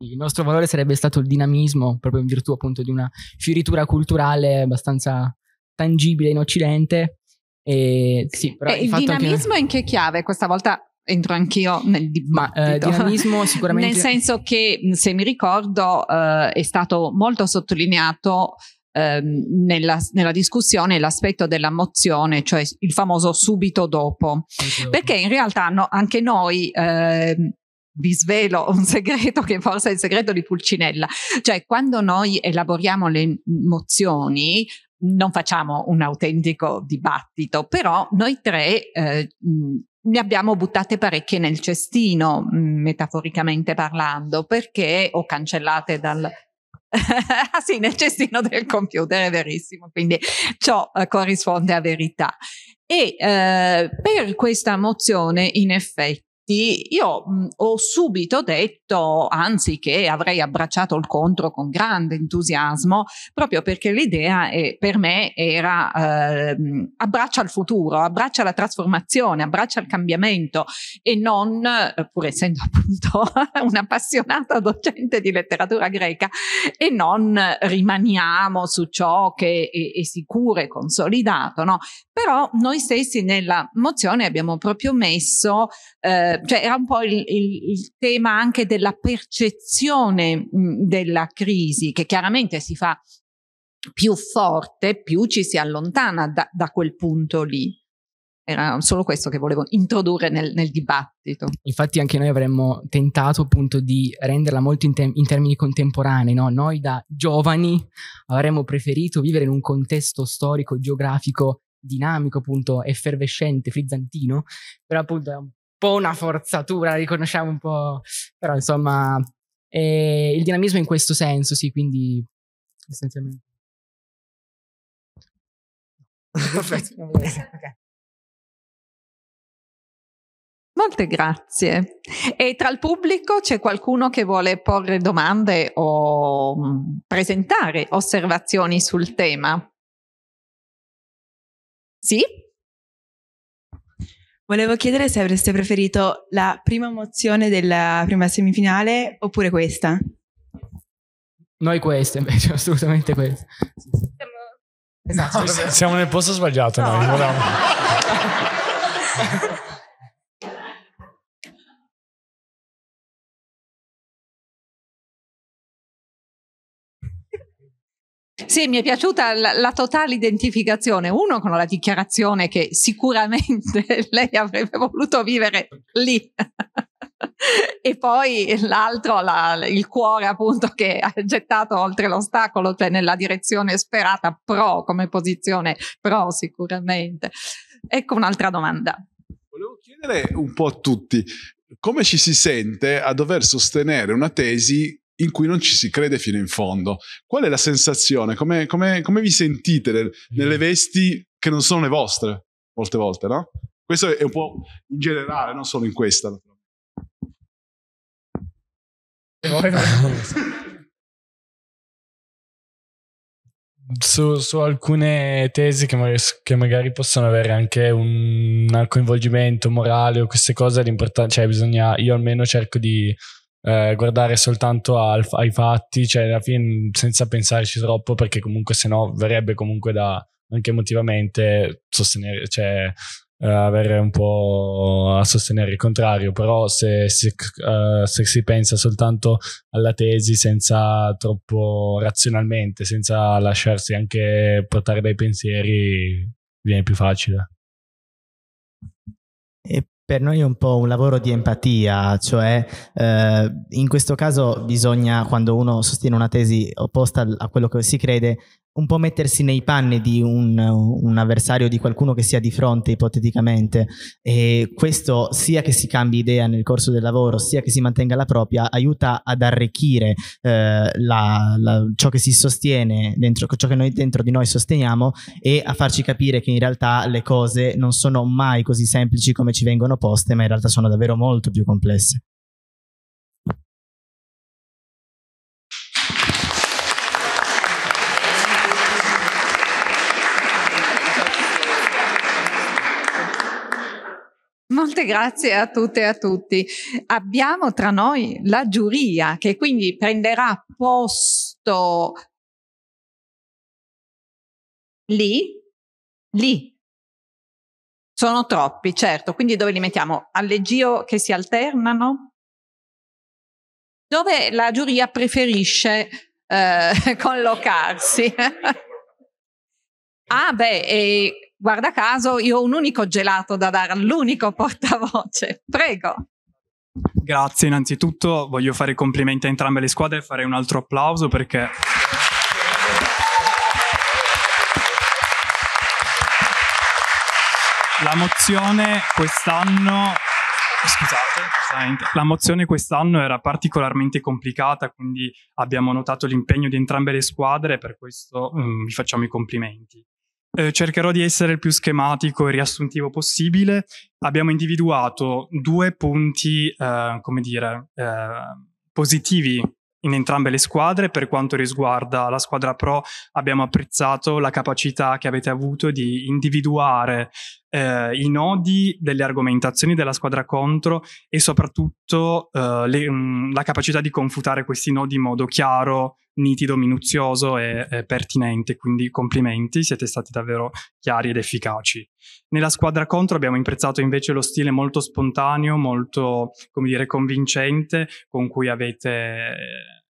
Il nostro valore sarebbe stato il dinamismo, proprio in virtù appunto di una fioritura culturale abbastanza tangibile in Occidente, eh, sì, eh, il dinamismo che... in che chiave? Questa volta entro anch'io nel dibattito. Ma, eh, dinamismo sicuramente... Nel senso che, se mi ricordo, eh, è stato molto sottolineato eh, nella, nella, discussione l'aspetto della mozione, cioè il famoso subito dopo, okay. perché in realtà no, anche noi ehm, vi svelo un segreto che forse è il segreto di Pulcinella, cioè quando noi elaboriamo le mozioni non facciamo un autentico dibattito, però noi tre eh, ne abbiamo buttate parecchie nel cestino, mm, metaforicamente parlando, perché o cancellate dal, ah sì, nel cestino del computer, è verissimo, quindi ciò eh, corrisponde a verità. E eh, per questa mozione, in effetti, infatti io mh, mhmm, ho subito detto, anzi che avrei abbracciato il contro con grande entusiasmo, proprio perché l'idea è, per me era eh, abbraccia il futuro, abbraccia la trasformazione, abbraccia il cambiamento e non, pur essendo appunto un'appassionata docente di letteratura greca, e non rimaniamo su ciò che è, è sicuro e consolidato, no? Però noi stessi nella mozione abbiamo proprio messo eh, cioè era un po' il, il, il tema anche della percezione mh, della crisi che chiaramente si fa più forte, più ci si allontana da, da quel punto lì era solo questo che volevo introdurre nel, nel, dibattito. Infatti anche noi avremmo tentato appunto di renderla molto in, te- in termini contemporanei, no? noi da giovani avremmo preferito vivere in un contesto storico, geografico, dinamico appunto, effervescente, frizzantino, però appunto è un po' una forzatura, la riconosciamo un po', però insomma eh, il dinamismo in questo senso, sì, quindi essenzialmente. Molte grazie. E tra il pubblico c'è qualcuno che vuole porre domande o mm, presentare osservazioni sul tema? Sì? Volevo chiedere se avreste preferito la prima mozione della prima semifinale oppure questa. Noi queste invece, assolutamente queste. Siamo, esatto. no, siamo nel posto sbagliato no. noi. Sì, mi è piaciuta la, la, totale identificazione, uno con la dichiarazione che sicuramente lei avrebbe voluto vivere lì. e poi l'altro, la, il cuore appunto che ha gettato oltre l'ostacolo, cioè nella direzione sperata pro come posizione pro sicuramente. Ecco un'altra domanda. Volevo chiedere un po' a tutti come ci si sente a dover sostenere una tesi in cui non ci si crede fino in fondo. Qual è la sensazione? Come, come, come vi sentite nel, nelle mm. vesti che non sono le vostre, molte volte, no? Questo è un po' in generale, non solo in questa. Su, su, alcune tesi che, che, magari possono avere anche un, un coinvolgimento morale o queste cose, l'importante, cioè bisogna, io almeno cerco di eh, guardare soltanto al, ai fatti, cioè alla fine senza pensarci troppo perché comunque se no verrebbe comunque da anche emotivamente sostenere, cioè eh, avere un po' a sostenere il contrario, però se, se, uh, se si pensa soltanto alla tesi senza troppo razionalmente, senza lasciarsi anche portare dai pensieri, viene più facile. E per noi è un po' un lavoro di empatia, cioè eh, in questo caso bisogna, quando uno sostiene una tesi opposta a quello che si crede, un po' mettersi nei panni di un, un, avversario, di qualcuno che sia di fronte ipoteticamente, e questo sia che si cambi idea nel corso del lavoro, sia che si mantenga la propria, aiuta ad arricchire eh, la, la, ciò che si sostiene, dentro, ciò che noi dentro di noi sosteniamo e a farci capire che in realtà le cose non sono mai così semplici come ci vengono poste, ma in realtà sono davvero molto più complesse. Molte grazie a tutte e a tutti. Abbiamo tra noi la giuria che quindi prenderà posto lì, lì. Sono troppi, certo, quindi dove li mettiamo? Alleggio che si alternano? Dove la giuria preferisce eh, collocarsi? ah beh, e Guarda caso, io ho un unico gelato da dare all'unico portavoce. Prego. Grazie, innanzitutto voglio fare i complimenti a entrambe le squadre e fare un altro applauso perché... La mozione quest'anno Scusate, la mozione quest'anno era particolarmente complicata, quindi abbiamo notato l'impegno di entrambe le squadre e per questo um, vi facciamo i complimenti. Eh, cercherò di essere il più schematico e riassuntivo possibile. Abbiamo individuato due punti, eh, come dire, eh, positivi in entrambe le squadre. Per quanto riguarda la squadra pro, abbiamo apprezzato la capacità che avete avuto di individuare eh, i nodi delle argomentazioni della squadra contro e soprattutto eh, le, mh, mm, la capacità di confutare questi nodi in modo chiaro, nitido, minuzioso e, e pertinente, quindi complimenti, siete stati davvero chiari ed efficaci. Nella squadra contro abbiamo imprezzato invece lo stile molto spontaneo, molto, come dire, convincente con cui avete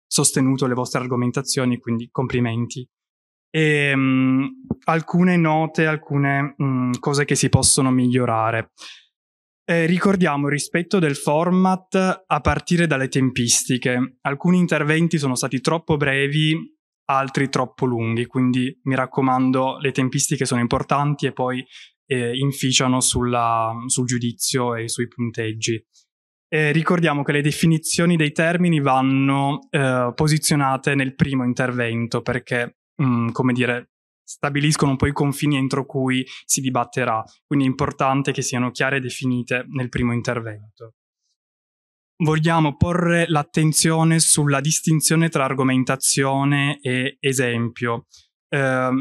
sostenuto le vostre argomentazioni, quindi complimenti. E, ehm, mh, alcune note, alcune mh, cose che si possono migliorare. Eh, ricordiamo il rispetto del format a partire dalle tempistiche. Alcuni interventi sono stati troppo brevi, altri troppo lunghi, quindi mi raccomando, le tempistiche sono importanti e poi eh, inficiano sulla, sul giudizio e sui punteggi. Eh, ricordiamo che le definizioni dei termini vanno eh, posizionate nel primo intervento perché, mh, mm, come dire, stabiliscono poi i confini entro cui si dibatterà, quindi è importante che siano chiare e definite nel primo intervento. Vogliamo porre l'attenzione sulla distinzione tra argomentazione e esempio. Eh,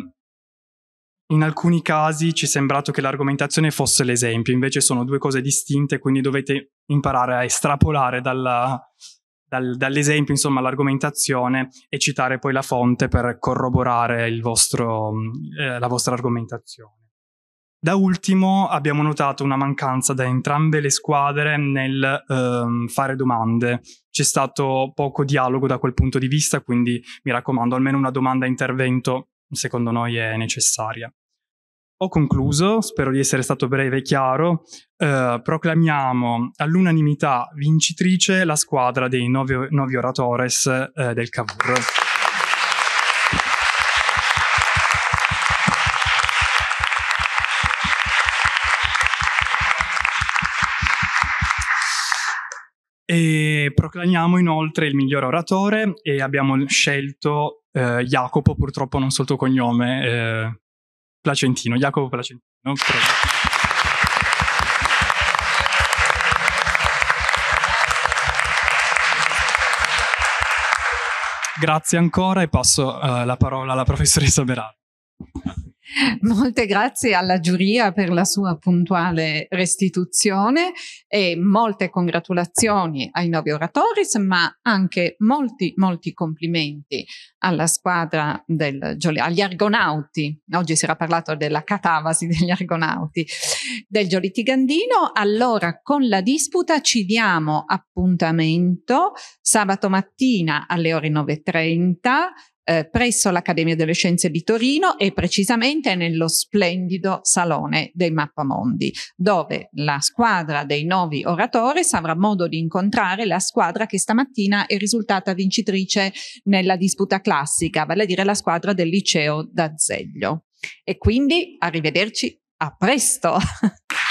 in alcuni casi ci è sembrato che l'argomentazione fosse l'esempio, invece sono due cose distinte, quindi dovete imparare a estrapolare dalla, dal, dall'esempio insomma all'argomentazione e citare poi la fonte per corroborare vostro, mm, eh, la vostra argomentazione. Da ultimo abbiamo notato una mancanza da entrambe le squadre nel ehm, fare domande. C'è stato poco dialogo da quel punto di vista, quindi mi raccomando, almeno una domanda intervento secondo noi è necessaria. Ho concluso, spero di essere stato breve e chiaro. Eh, proclamiamo all'unanimità vincitrice la squadra dei Novi, novi Oratores eh, del Cavour. E proclamiamo inoltre il migliore oratore e abbiamo scelto eh, Jacopo, purtroppo non so il tuo cognome, eh, Placentino, Jacopo Placentino. Grazie ancora e passo uh, la parola alla professoressa Berardi. Molte grazie alla giuria per la sua puntuale restituzione e molte congratulazioni ai nuovi oratoris, ma anche molti, molti complimenti alla squadra del Giolitti, agli argonauti. Oggi si era parlato della catavasi degli argonauti del Giolitti Gandino. Allora, con la disputa ci diamo appuntamento sabato mattina alle ore 9.30 eh, presso l'Accademia delle Scienze di Torino e precisamente nello splendido Salone dei Mappamondi, dove la squadra dei nuovi oratori avrà modo di incontrare la squadra che stamattina è risultata vincitrice nella disputa classica, vale a dire la squadra del liceo d'Azeglio. E quindi arrivederci a presto!